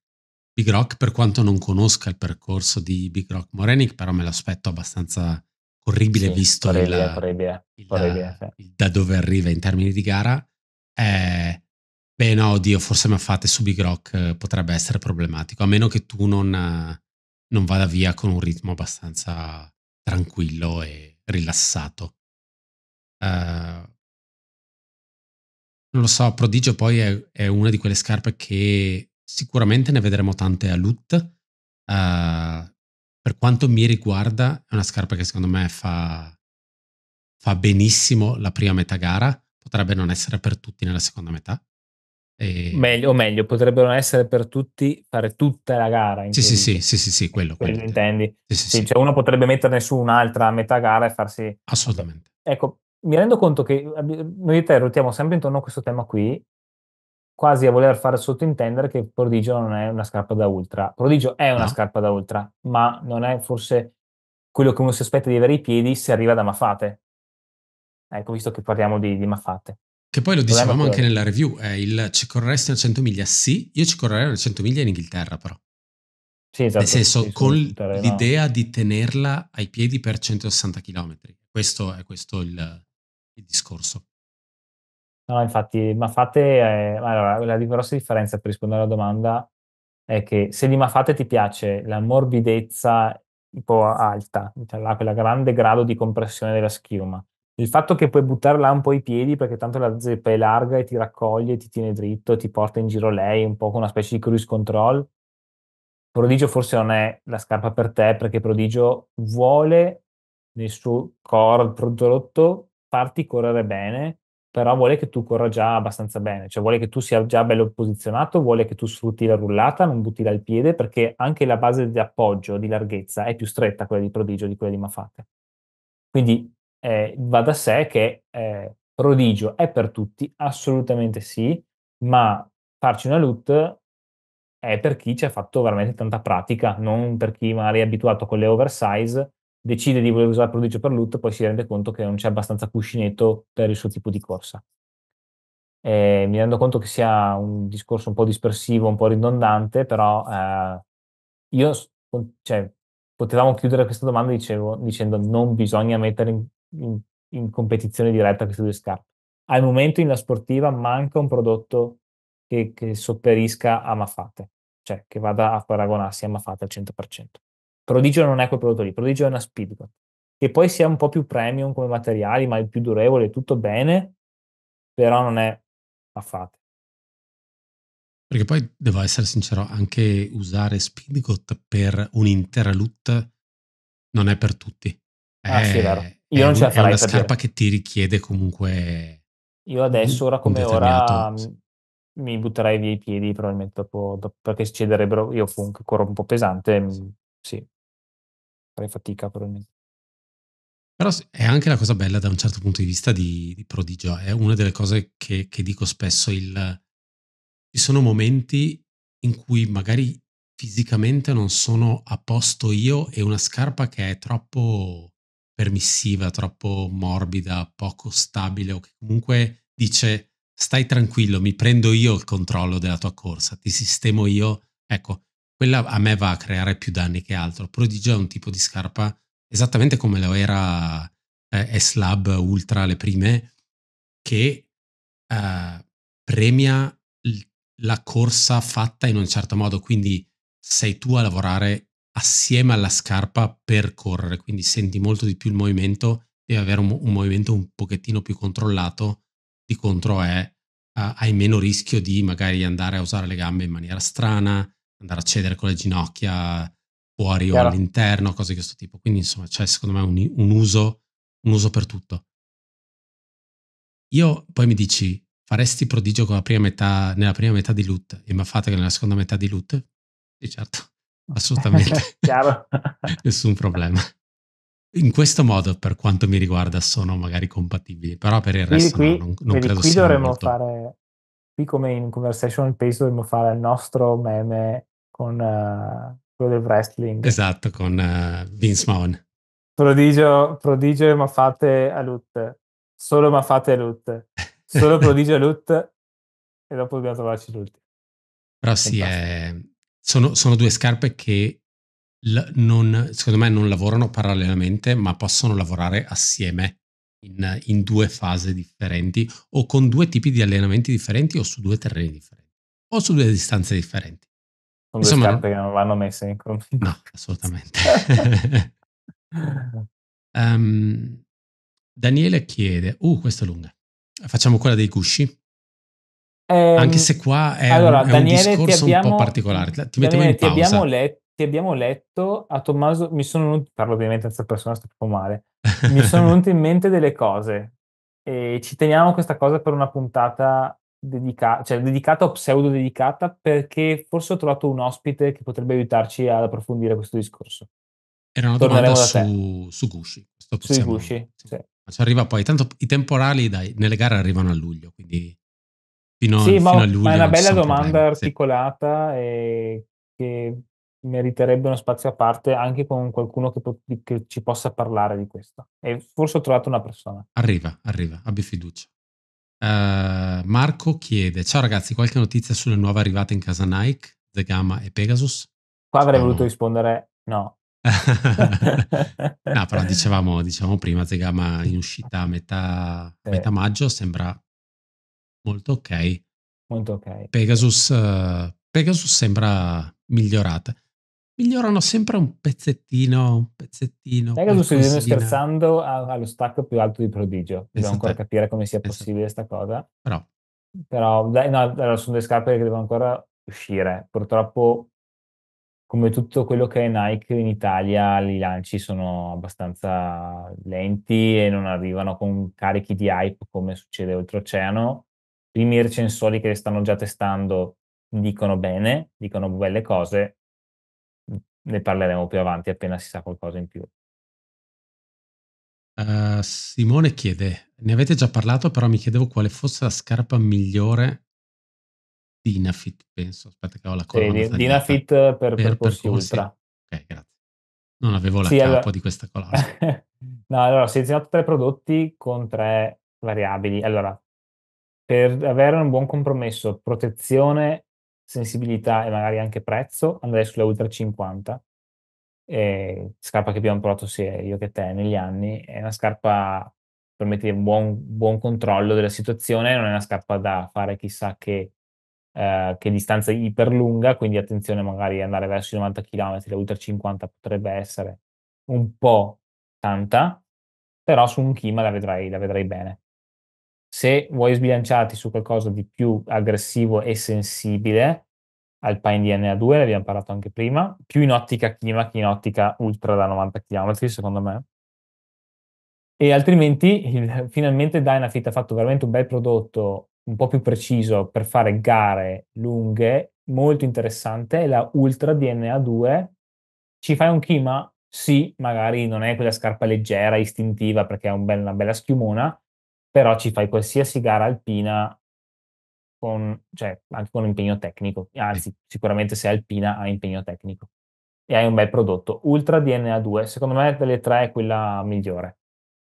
Big Rock, per quanto non conosca il percorso di Big Rock Morenic, però me l'aspetto abbastanza orribile sì, visto orribile, il, orribile, il, orribile, da, sì. da dove arriva in termini di gara. Eh, beh, no, oddio, forse Maffate su Big Rock eh, potrebbe essere problematico, a meno che tu non, eh, non vada via con un ritmo abbastanza tranquillo e rilassato. Uh, non lo so, Prodigio poi è, è una di quelle scarpe che sicuramente ne vedremo tante a Lut. Uh, eh, per quanto mi riguarda, è una scarpa che secondo me fa, fa benissimo la prima metà gara. Potrebbe non essere per tutti nella seconda metà. E... Meglio, o meglio, potrebbero essere per tutti fare tutta la gara. Sì, sì, sì, sì, sì, sì, quello. quello, quello intendi. Sì, sì, sì, Cioè uno potrebbe metterne su un'altra metà gara e farsi... Assolutamente. Ecco, mi rendo conto che noi e te ruotiamo sempre intorno a questo tema qui, quasi a voler far sottintendere che Prodigio non è una scarpa da ultra. Prodigio è una no. scarpa da ultra, ma non è forse quello che uno si aspetta di avere ai piedi se arriva da Mafate. Ecco, visto che parliamo di, di Mafate. Che poi lo dicevamo anche nella review, è il ci correresti a 100 miglia? Sì, io ci correrei a 100 miglia in Inghilterra però. Sì, esatto. Nel senso, sì, con l'idea no. di tenerla ai piedi per 160 km. Questo è questo il, il discorso. No, infatti, Mafate, è... Eh, allora, la grossa differenza per rispondere alla domanda è che se di Mafate ti piace la morbidezza un po' alta, cioè quella grande grado di compressione della schiuma, il fatto che puoi buttare là un po' i piedi perché tanto la zeppa è larga e ti raccoglie, ti tiene dritto, ti porta in giro lei, un po' con una specie di cruise control, Prodigio forse non è la scarpa per te perché Prodigio vuole nel suo core prodotto farti correre bene, però vuole che tu corra già abbastanza bene, cioè vuole che tu sia già bello posizionato, vuole che tu sfrutti la rullata, non butti là il piede, perché anche la base di appoggio, di larghezza, è più stretta quella di Prodigio di quella di Mafate. Quindi eh, va da sé che eh, Prodigio è per tutti, assolutamente sì, ma farci una loot è per chi ci ha fatto veramente tanta pratica, non per chi magari è abituato con le oversize decide di voler usare il prodigio per l'ut, poi si rende conto che non c'è abbastanza cuscinetto per il suo tipo di corsa. Eh, mi rendo conto che sia un discorso un po' dispersivo, un po' ridondante, però eh, io, cioè, potevamo chiudere questa domanda dicevo, dicendo non bisogna mettere in, in, in competizione diretta queste due scarpe. Al momento in la sportiva manca un prodotto che, che sopperisca a Mafate, cioè che vada a paragonarsi a Mafate al 100%. Prodigio non è quel prodotto lì, Prodigio è una speedbot, che poi sia un po' più premium come materiali, ma è più durevole, tutto bene, però non è affatto. Perché poi devo essere sincero, anche usare Speedgot per un'intera loot non è per tutti. È, ah, sì, è vero. Io è non ce la farei. È una scarpa dire. che ti richiede comunque. Io adesso, ora come ora, mi butterei via i piedi probabilmente dopo, dopo perché ci Io comunque corro un po' pesante. Sì, farei fatica probabilmente. Però è anche la cosa bella da un certo punto di vista di, di prodigio, è una delle cose che, che dico spesso, il, ci sono momenti in cui magari fisicamente non sono a posto io e una scarpa che è troppo permissiva, troppo morbida, poco stabile o che comunque dice stai tranquillo, mi prendo io il controllo della tua corsa, ti sistemo io. Ecco, quella a me va a creare più danni che altro. Prodigio è un tipo di scarpa esattamente come lo era eh, S-Lab Ultra le prime, che eh, premia l- la corsa fatta in un certo modo, quindi sei tu a lavorare assieme alla scarpa per correre, quindi senti molto di più il movimento, devi avere un, un movimento un pochettino più controllato, di contro è, eh, hai meno rischio di magari andare a usare le gambe in maniera strana, andare a cedere con le ginocchia fuori Chiaro. o all'interno, cose di questo tipo. Quindi insomma c'è secondo me un, un, uso, un uso per tutto. Io poi mi dici, faresti prodigio prima metà, nella prima metà di Loot e mi ha fatto che nella seconda metà di Loot? Sì certo, *laughs* assolutamente. *laughs* Nessun problema. In questo modo, per quanto mi riguarda, sono magari compatibili, però per il resto qui, no, non, non credo qui sia dovremmo molto... fare qui come in Conversational Pace dovremmo fare il nostro meme con uh, quello del wrestling. Esatto, con uh, Vince Mahon. Prodigio, prodigio ma fate a loot Solo ma fate a loot Solo prodigio a loot e dopo dobbiamo trovarci l'ultimo. Però sì, è... Eh, sono, sono, due scarpe che l- non, secondo me non lavorano parallelamente ma possono lavorare assieme in, in due fasi differenti o con due tipi di allenamenti differenti o su due terreni differenti o su due distanze differenti. Sono Insomma, scarpe che non vanno messe in conflitto. No, *laughs* assolutamente. um, *laughs* Daniele chiede, uh, questa è lunga. Facciamo quella dei cusci? Ehm, Anche se qua è, allora, un, è Daniele, un discorso abbiamo, un po' particolare. Ti mettiamo in pausa. Ti abbiamo letto ti abbiamo letto a Tommaso, mi sono parlo ovviamente in terza persona, sto proprio male, *laughs* mi sono venute in mente delle cose e ci teniamo questa cosa per una puntata dedicata, cioè dedicata o pseudo dedicata, perché forse ho trovato un ospite che potrebbe aiutarci ad approfondire questo discorso. Era una Torneremo domanda su, su Gushi. su Gushi, sì. sì. Ma ci arriva poi, tanto i temporali dai, nelle gare arrivano a luglio, quindi fino, sì, a, ma, fino a luglio. Ma è una bella domanda problemi. articolata sì. e che meriterebbe uno spazio a parte anche con qualcuno che, po- che ci possa parlare di questo. E forse ho trovato una persona. Arriva, arriva, abbi fiducia. Uh, Marco chiede, ciao ragazzi, qualche notizia sulle nuove arrivate in casa Nike, The Gamma e Pegasus? Qua avrei Spero... voluto rispondere no. *laughs* no, però dicevamo, dicevamo prima, The Gamma in uscita a metà, sì. metà maggio sembra molto ok. Molto ok. Pegasus, uh, Pegasus sembra migliorata migliorano sempre un pezzettino, un pezzettino. Sai che sto scherzando allo stacco più alto di prodigio. Devo esatto. ancora capire come sia esatto. possibile questa cosa. Però, Però dai, no, allora sono delle scarpe che devono ancora uscire. Purtroppo, come tutto quello che è Nike in Italia, i lanci sono abbastanza lenti e non arrivano con carichi di hype come succede oltreoceano. I primi recensori che le stanno già testando dicono bene, dicono belle cose, ne parleremo più avanti appena si sa qualcosa in più. Uh, Simone chiede, ne avete già parlato, però mi chiedevo quale fosse la scarpa migliore di Inafit, penso. Aspetta che ho la colonna. Sì, Dinafit per, per, per Corsi Ultra. Ok, grazie. Non avevo la sì, capo allora... di questa colonna. *laughs* no, allora ho selezionato tre prodotti con tre variabili. Allora, per avere un buon compromesso protezione sensibilità e magari anche prezzo, andrei sulle Ultra 50. E scarpa che abbiamo provato sia io che te negli anni, è una scarpa che permette un buon, buon controllo della situazione, non è una scarpa da fare chissà che, eh, che distanza iperlunga, quindi attenzione magari andare verso i 90 km, la Ultra 50 potrebbe essere un po' tanta, però su un Kima la vedrai, la vedrai bene. Se vuoi sbilanciarti su qualcosa di più aggressivo e sensibile, Alpine DNA2, l'abbiamo parlato anche prima, più in ottica chima che in ottica ultra da 90 km, secondo me. E altrimenti, il, finalmente Dynafit ha fatto veramente un bel prodotto, un po' più preciso per fare gare lunghe, molto interessante, la Ultra DNA2. Ci fai un chima? Sì, magari non è quella scarpa leggera, istintiva, perché è un bel, una bella schiumona, però ci fai qualsiasi gara alpina con, cioè, anche con impegno tecnico, anzi sicuramente se è alpina ha impegno tecnico e hai un bel prodotto. Ultra DNA2 secondo me delle tre è quella migliore.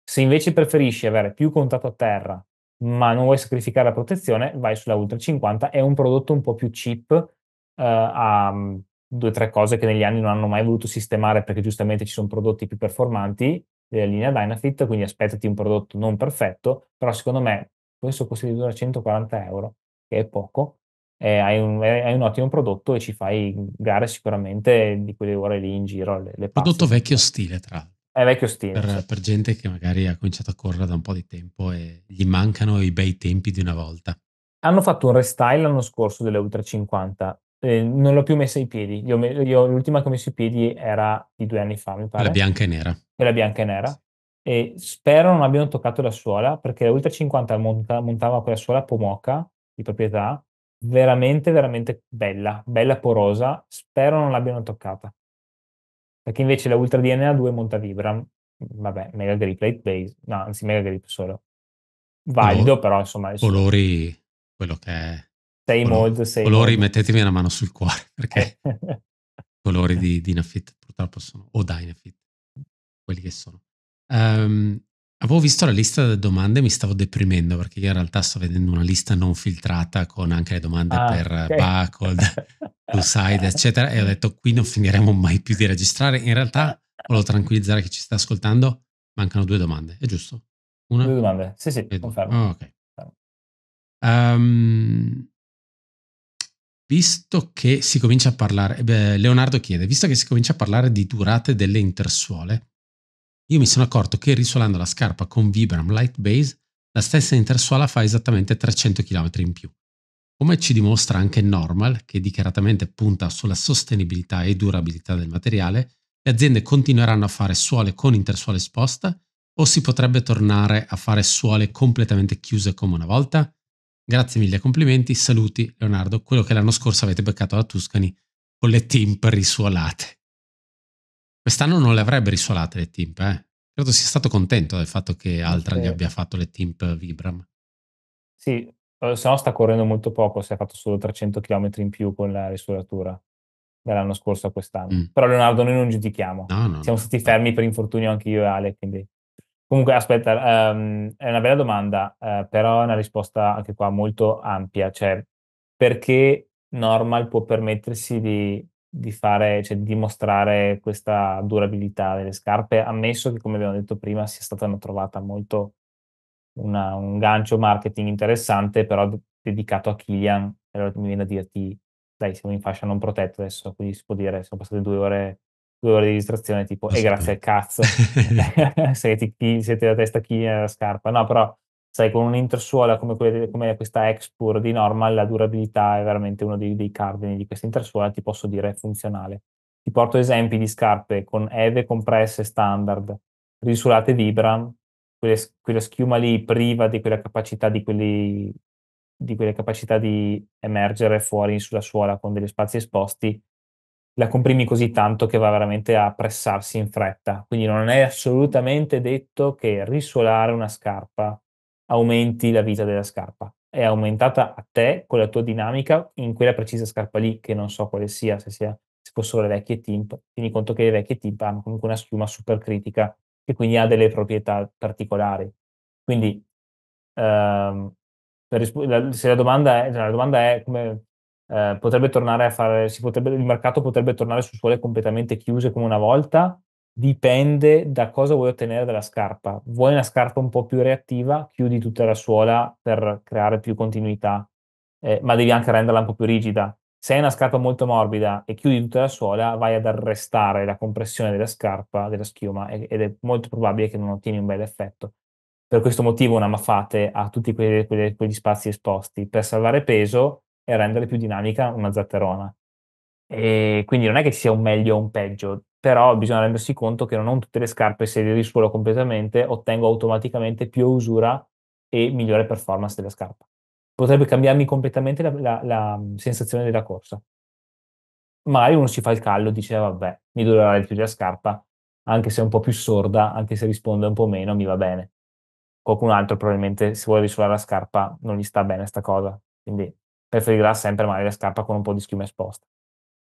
Se invece preferisci avere più contatto a terra ma non vuoi sacrificare la protezione, vai sulla Ultra 50, è un prodotto un po' più cheap, eh, ha mm, due o tre cose che negli anni non hanno mai voluto sistemare perché giustamente ci sono prodotti più performanti della linea Dynafit, quindi aspettati un prodotto non perfetto, però secondo me questo di 240 euro, che è poco, hai un, eh, hai, un, ottimo prodotto e ci fai gare sicuramente di quelle ore lì in giro. Le, le prodotto vecchio stile, tra l'altro. È vecchio stile. Per, per, gente che magari ha cominciato a correre da un po' di tempo e gli mancano i bei tempi di una volta. Hanno fatto un restyle l'anno scorso delle Ultra 50 eh, non l'ho più messa ai piedi. Io, io, l'ultima che ho messo ai piedi era di due anni fa, mi pare. La bianca e nera. E bianca e nera. E spero non abbiano toccato la suola, perché la Ultra 50 monta, montava quella suola Pomoca di proprietà, veramente, veramente bella, bella porosa. Spero non l'abbiano toccata. Perché invece la Ultra DNA 2 monta Vibram, vabbè, Mega Grip, Late Base, no, anzi Mega Grip solo. Valido, Color, però insomma. Colori, quello che è sei Color, molto, sei Colori, mold. mettetemi una mano sul cuore, *laughs* perché eh. colori di Dynafit purtroppo sono, o Dynafit, quelli che sono. Um, avevo visto la lista delle domande e mi stavo deprimendo, perché io in realtà sto vedendo una lista non filtrata con anche le domande ah, per okay. Bacold, *laughs* Blueside, eccetera, e ho detto qui non finiremo mai più di registrare. In realtà volevo tranquillizzare chi ci sta ascoltando, mancano due domande, è giusto? Una? Due domande, sì sì, confermo. Oh, okay. Um, Visto che si comincia a parlare, beh, Leonardo chiede, visto che si comincia a parlare di durate delle intersuole, io mi sono accorto che risuolando la scarpa con Vibram Light Base, la stessa intersuola fa esattamente 300 km in più. Come ci dimostra anche Normal, che dichiaratamente punta sulla sostenibilità e durabilità del materiale, le aziende continueranno a fare suole con intersuola esposta o si potrebbe tornare a fare suole completamente chiuse come una volta? Grazie mille, complimenti, saluti Leonardo, quello che l'anno scorso avete beccato alla Tuscany con le timp risuolate. Quest'anno non le avrebbe risuolate le timp, eh? Credo sia stato contento del fatto che Altran gli abbia fatto le timp Vibram. Sì, eh, se no sta correndo molto poco, si è fatto solo 300 km in più con la risuolatura dall'anno scorso a quest'anno. Mm. Però Leonardo noi non giudichiamo, no, no, siamo no, stati fermi per infortunio anche io e Ale, quindi Comunque, aspetta, ehm, è una bella domanda, eh, però è una risposta anche qua molto ampia, cioè perché Normal può permettersi di, di fare, cioè di dimostrare questa durabilità delle scarpe, ammesso che, come abbiamo detto prima, sia stata una trovata molto una, un gancio marketing interessante, però dedicato a Kilian. Allora mi viene a dirti, dai, siamo in fascia non protetta adesso, quindi si può dire, sono passate due ore due ore di distrazione, tipo, e eh, grazie al cazzo, siete, *laughs* *laughs* chi, siete la testa chi è la scarpa. No, però, sai, con un'intersuola come, quelle, come questa Expur di Normal, la durabilità è veramente uno dei, dei cardini di questa intersuola, ti posso dire, è funzionale. Ti porto esempi di scarpe con EVE compresse standard, risulate Vibram, quelle, quella schiuma lì priva di quella capacità di quelli di quelle capacità di emergere fuori sulla suola con degli spazi esposti, la comprimi così tanto che va veramente a pressarsi in fretta. Quindi non è assolutamente detto che risuolare una scarpa aumenti la vita della scarpa. È aumentata a te con la tua dinamica in quella precisa scarpa lì, che non so quale sia, se, sia, se fossero le vecchie Timp. Tieni conto che le vecchie Timp hanno comunque una schiuma super critica che quindi ha delle proprietà particolari. Quindi ehm, la, se la domanda è, la domanda è come eh, potrebbe tornare a fare, potrebbe, il mercato potrebbe tornare su suole completamente chiuse come una volta, dipende da cosa vuoi ottenere dalla scarpa. Vuoi una scarpa un po' più reattiva, chiudi tutta la suola per creare più continuità, eh, ma devi anche renderla un po' più rigida. Se hai una scarpa molto morbida e chiudi tutta la suola, vai ad arrestare la compressione della scarpa, della schiuma, ed è molto probabile che non ottieni un bel effetto. Per questo motivo una mafate ha tutti quegli, quegli, quegli spazi esposti per salvare peso e rendere più dinamica una zatterona. E quindi non è che ci sia un meglio o un peggio, però bisogna rendersi conto che non ho tutte le scarpe se le suolo completamente, ottengo automaticamente più usura e migliore performance della scarpa. Potrebbe cambiarmi completamente la, la, la sensazione della corsa. Magari uno si fa il callo e dice eh, vabbè, mi durerà di più la scarpa, anche se è un po' più sorda, anche se risponde un po' meno, mi va bene. Qualcun altro probabilmente se vuole risuolare la scarpa non gli sta bene sta cosa, quindi preferirà sempre magari la scarpa con un po' di schiuma esposta.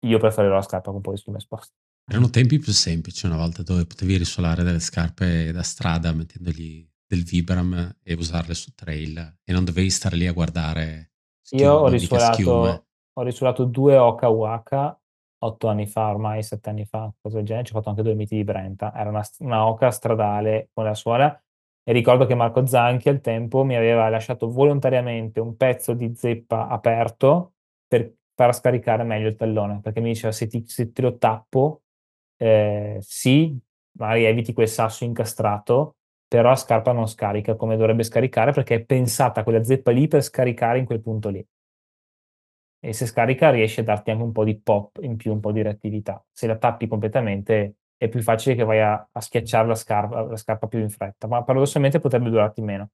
Io preferirò la scarpa con un po' di schiuma esposta. Erano tempi più semplici una volta dove potevi risolare delle scarpe da strada mettendogli del Vibram e usarle su trail e non dovevi stare lì a guardare. Schiuma, Io ho risolato, ho risolato due Okawaka otto anni fa, ormai sette anni fa, cosa del genere, ci ho fatto anche due miti di Brenta. Era una, una oca stradale con la suola e ricordo che Marco Zanchi al tempo mi aveva lasciato volontariamente un pezzo di zeppa aperto per far scaricare meglio il tallone, perché mi diceva se, ti, se te lo tappo, eh, sì, magari eviti quel sasso incastrato, però la scarpa non scarica come dovrebbe scaricare perché è pensata quella zeppa lì per scaricare in quel punto lì. E se scarica riesce a darti anche un po' di pop in più, un po' di reattività. Se la tappi completamente è più facile che vai a, a schiacciare la scarpa, la scarpa, più in fretta, ma paradossalmente potrebbe durarti meno.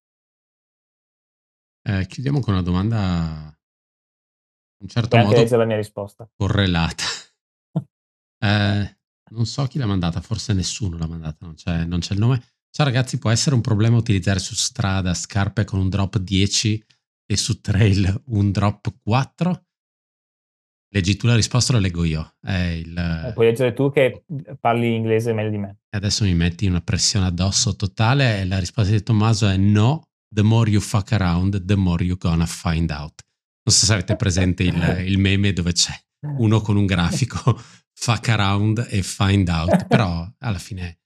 Eh, chiudiamo con una domanda in un certo modo la mia risposta. correlata. *laughs* eh, non so chi l'ha mandata, forse nessuno l'ha mandata, non c'è, non c'è il nome. Ciao ragazzi, può essere un problema utilizzare su strada scarpe con un drop 10 e su trail un drop 4? Leggi tu la risposta, la leggo io. Il... Eh, puoi leggere tu che parli inglese meglio di me. Adesso mi metti una pressione addosso totale e la risposta di Tommaso è no, the more you fuck around, the more you're gonna find out. Non so se avete presente il, *laughs* il meme dove c'è uno con un grafico, *laughs* fuck around e find out, però alla fine,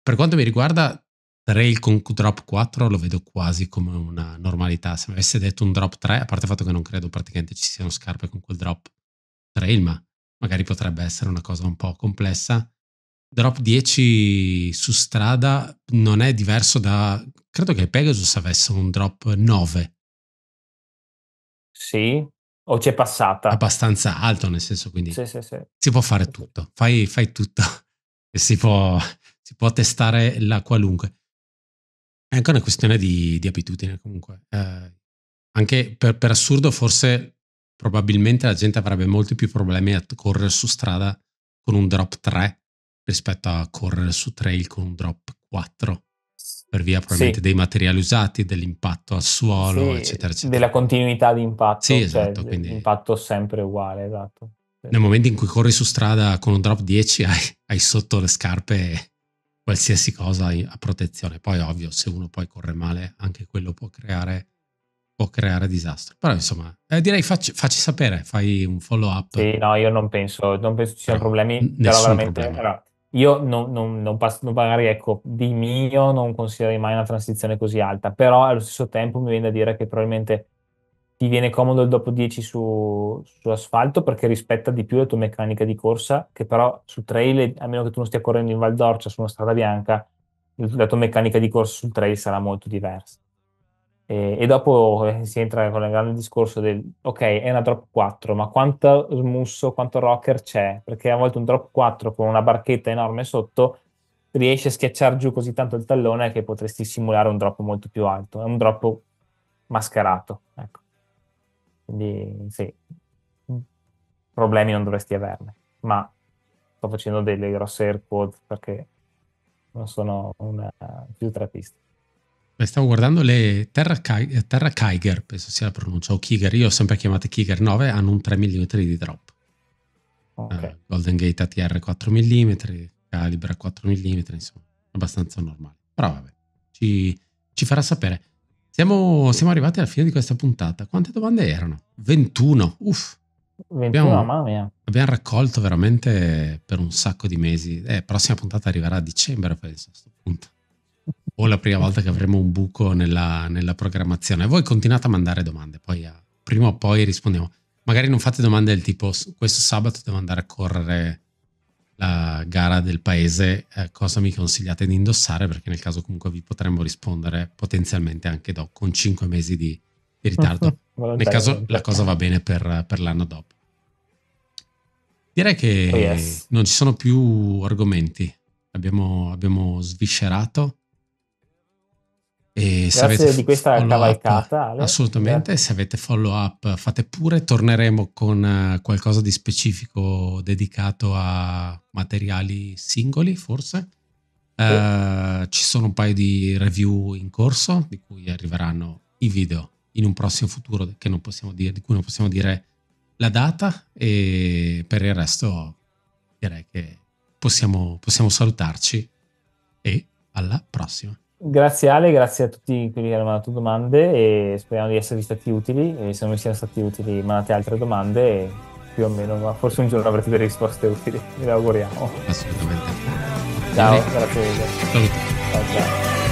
per quanto mi riguarda, Rail con Q-Drop 4 lo vedo quasi come una normalità. Se mi avesse detto un drop 3, a parte il fatto che non credo praticamente ci siano scarpe con quel drop, trail, ma magari potrebbe essere una cosa un po' complessa. Drop 10 su strada non è diverso da... Credo che Pegasus avesse un drop 9. Sì, o c'è passata. Abbastanza alto, nel senso, quindi sì, sì, sì. si può fare tutto, fai, fai tutto *laughs* e si può, si può, testare la qualunque. È anche una questione di, di abitudine comunque. Eh, anche per, per assurdo forse probabilmente la gente avrebbe molti più problemi a correre su strada con un drop 3 rispetto a correre su trail con un drop 4 per via probabilmente sì. dei materiali usati, dell'impatto al suolo, sì, eccetera, eccetera. Della continuità di impatto, sì, cioè esatto, cioè, quindi... l'impatto sempre uguale, esatto. Nel momento in cui corri su strada con un drop 10 hai, hai sotto le scarpe qualsiasi cosa a protezione. Poi ovvio, se uno poi corre male, anche quello può creare può creare disastro. Però insomma, eh, direi facci, facci, sapere, fai un follow up. Sì, no, io non penso, non penso ci siano però, problemi, però veramente... Problema. Però io non, non, non passo, magari ecco, di mio non considererei mai una transizione così alta, però allo stesso tempo mi viene da dire che probabilmente ti viene comodo il dopo 10 su, su asfalto perché rispetta di più la tua meccanica di corsa, che però su trail, a meno che tu non stia correndo in Val d'Orcia su una strada bianca, la tua meccanica di corsa sul trail sarà molto diversa. E, dopo eh, si entra con il grande discorso del, ok, è una drop 4, ma quanto smusso, quanto rocker c'è? Perché a volte un drop 4 con una barchetta enorme sotto riesce a schiacciare giù così tanto il tallone che potresti simulare un drop molto più alto, è un drop mascherato. Ecco. Quindi sì, problemi non dovresti averne, ma sto facendo delle grosse air quote perché non sono un fisioterapista. Stavo guardando le Terra, Terra Kiger, penso sia la pronuncia, o Kiger, io ho sempre chiamate Kiger 9, hanno un 3 mm di drop. Okay. Uh, Golden Gate ATR 4 mm, Calibra 4 mm, insomma, abbastanza normale. Però vabbè, ci, ci farà sapere. Siamo, siamo, arrivati alla fine di questa puntata. Quante domande erano? 21. Uff. 21, abbiamo, mamma mia. Abbiamo raccolto veramente per un sacco di mesi. Eh, prossima puntata arriverà a dicembre, penso, a questo punto o la prima volta che avremo un buco nella, nella programmazione. Voi continuate a mandare domande, poi a, eh, prima o poi rispondiamo. Magari non fate domande del tipo questo sabato devo andare a correre la gara del paese, eh, cosa mi consigliate di indossare? Perché nel caso comunque vi potremmo rispondere potenzialmente anche dopo, con cinque mesi di, di ritardo. *laughs* nel caso la cosa va bene per, per l'anno dopo. Direi che oh yes. non ci sono più argomenti, abbiamo, abbiamo sviscerato. E Grazie di questa cavalcata. Up, assolutamente, Grazie. se avete follow up fate pure, torneremo con eh, qualcosa di specifico dedicato a materiali singoli forse. Sì. Uh, ci sono un paio di review in corso di cui arriveranno i video in un prossimo futuro che non possiamo dire, di cui non possiamo dire la data e per il resto direi che possiamo, possiamo salutarci e alla prossima. Grazie Ale, grazie a tutti quelli che hanno mandato domande e speriamo di esservi stati utili e se non vi siano stati utili mandate altre domande e più o meno, ma forse un giorno avrete delle risposte utili, ve lo auguriamo. Assolutamente. Ciao, grazie mille. Ciao. ciao.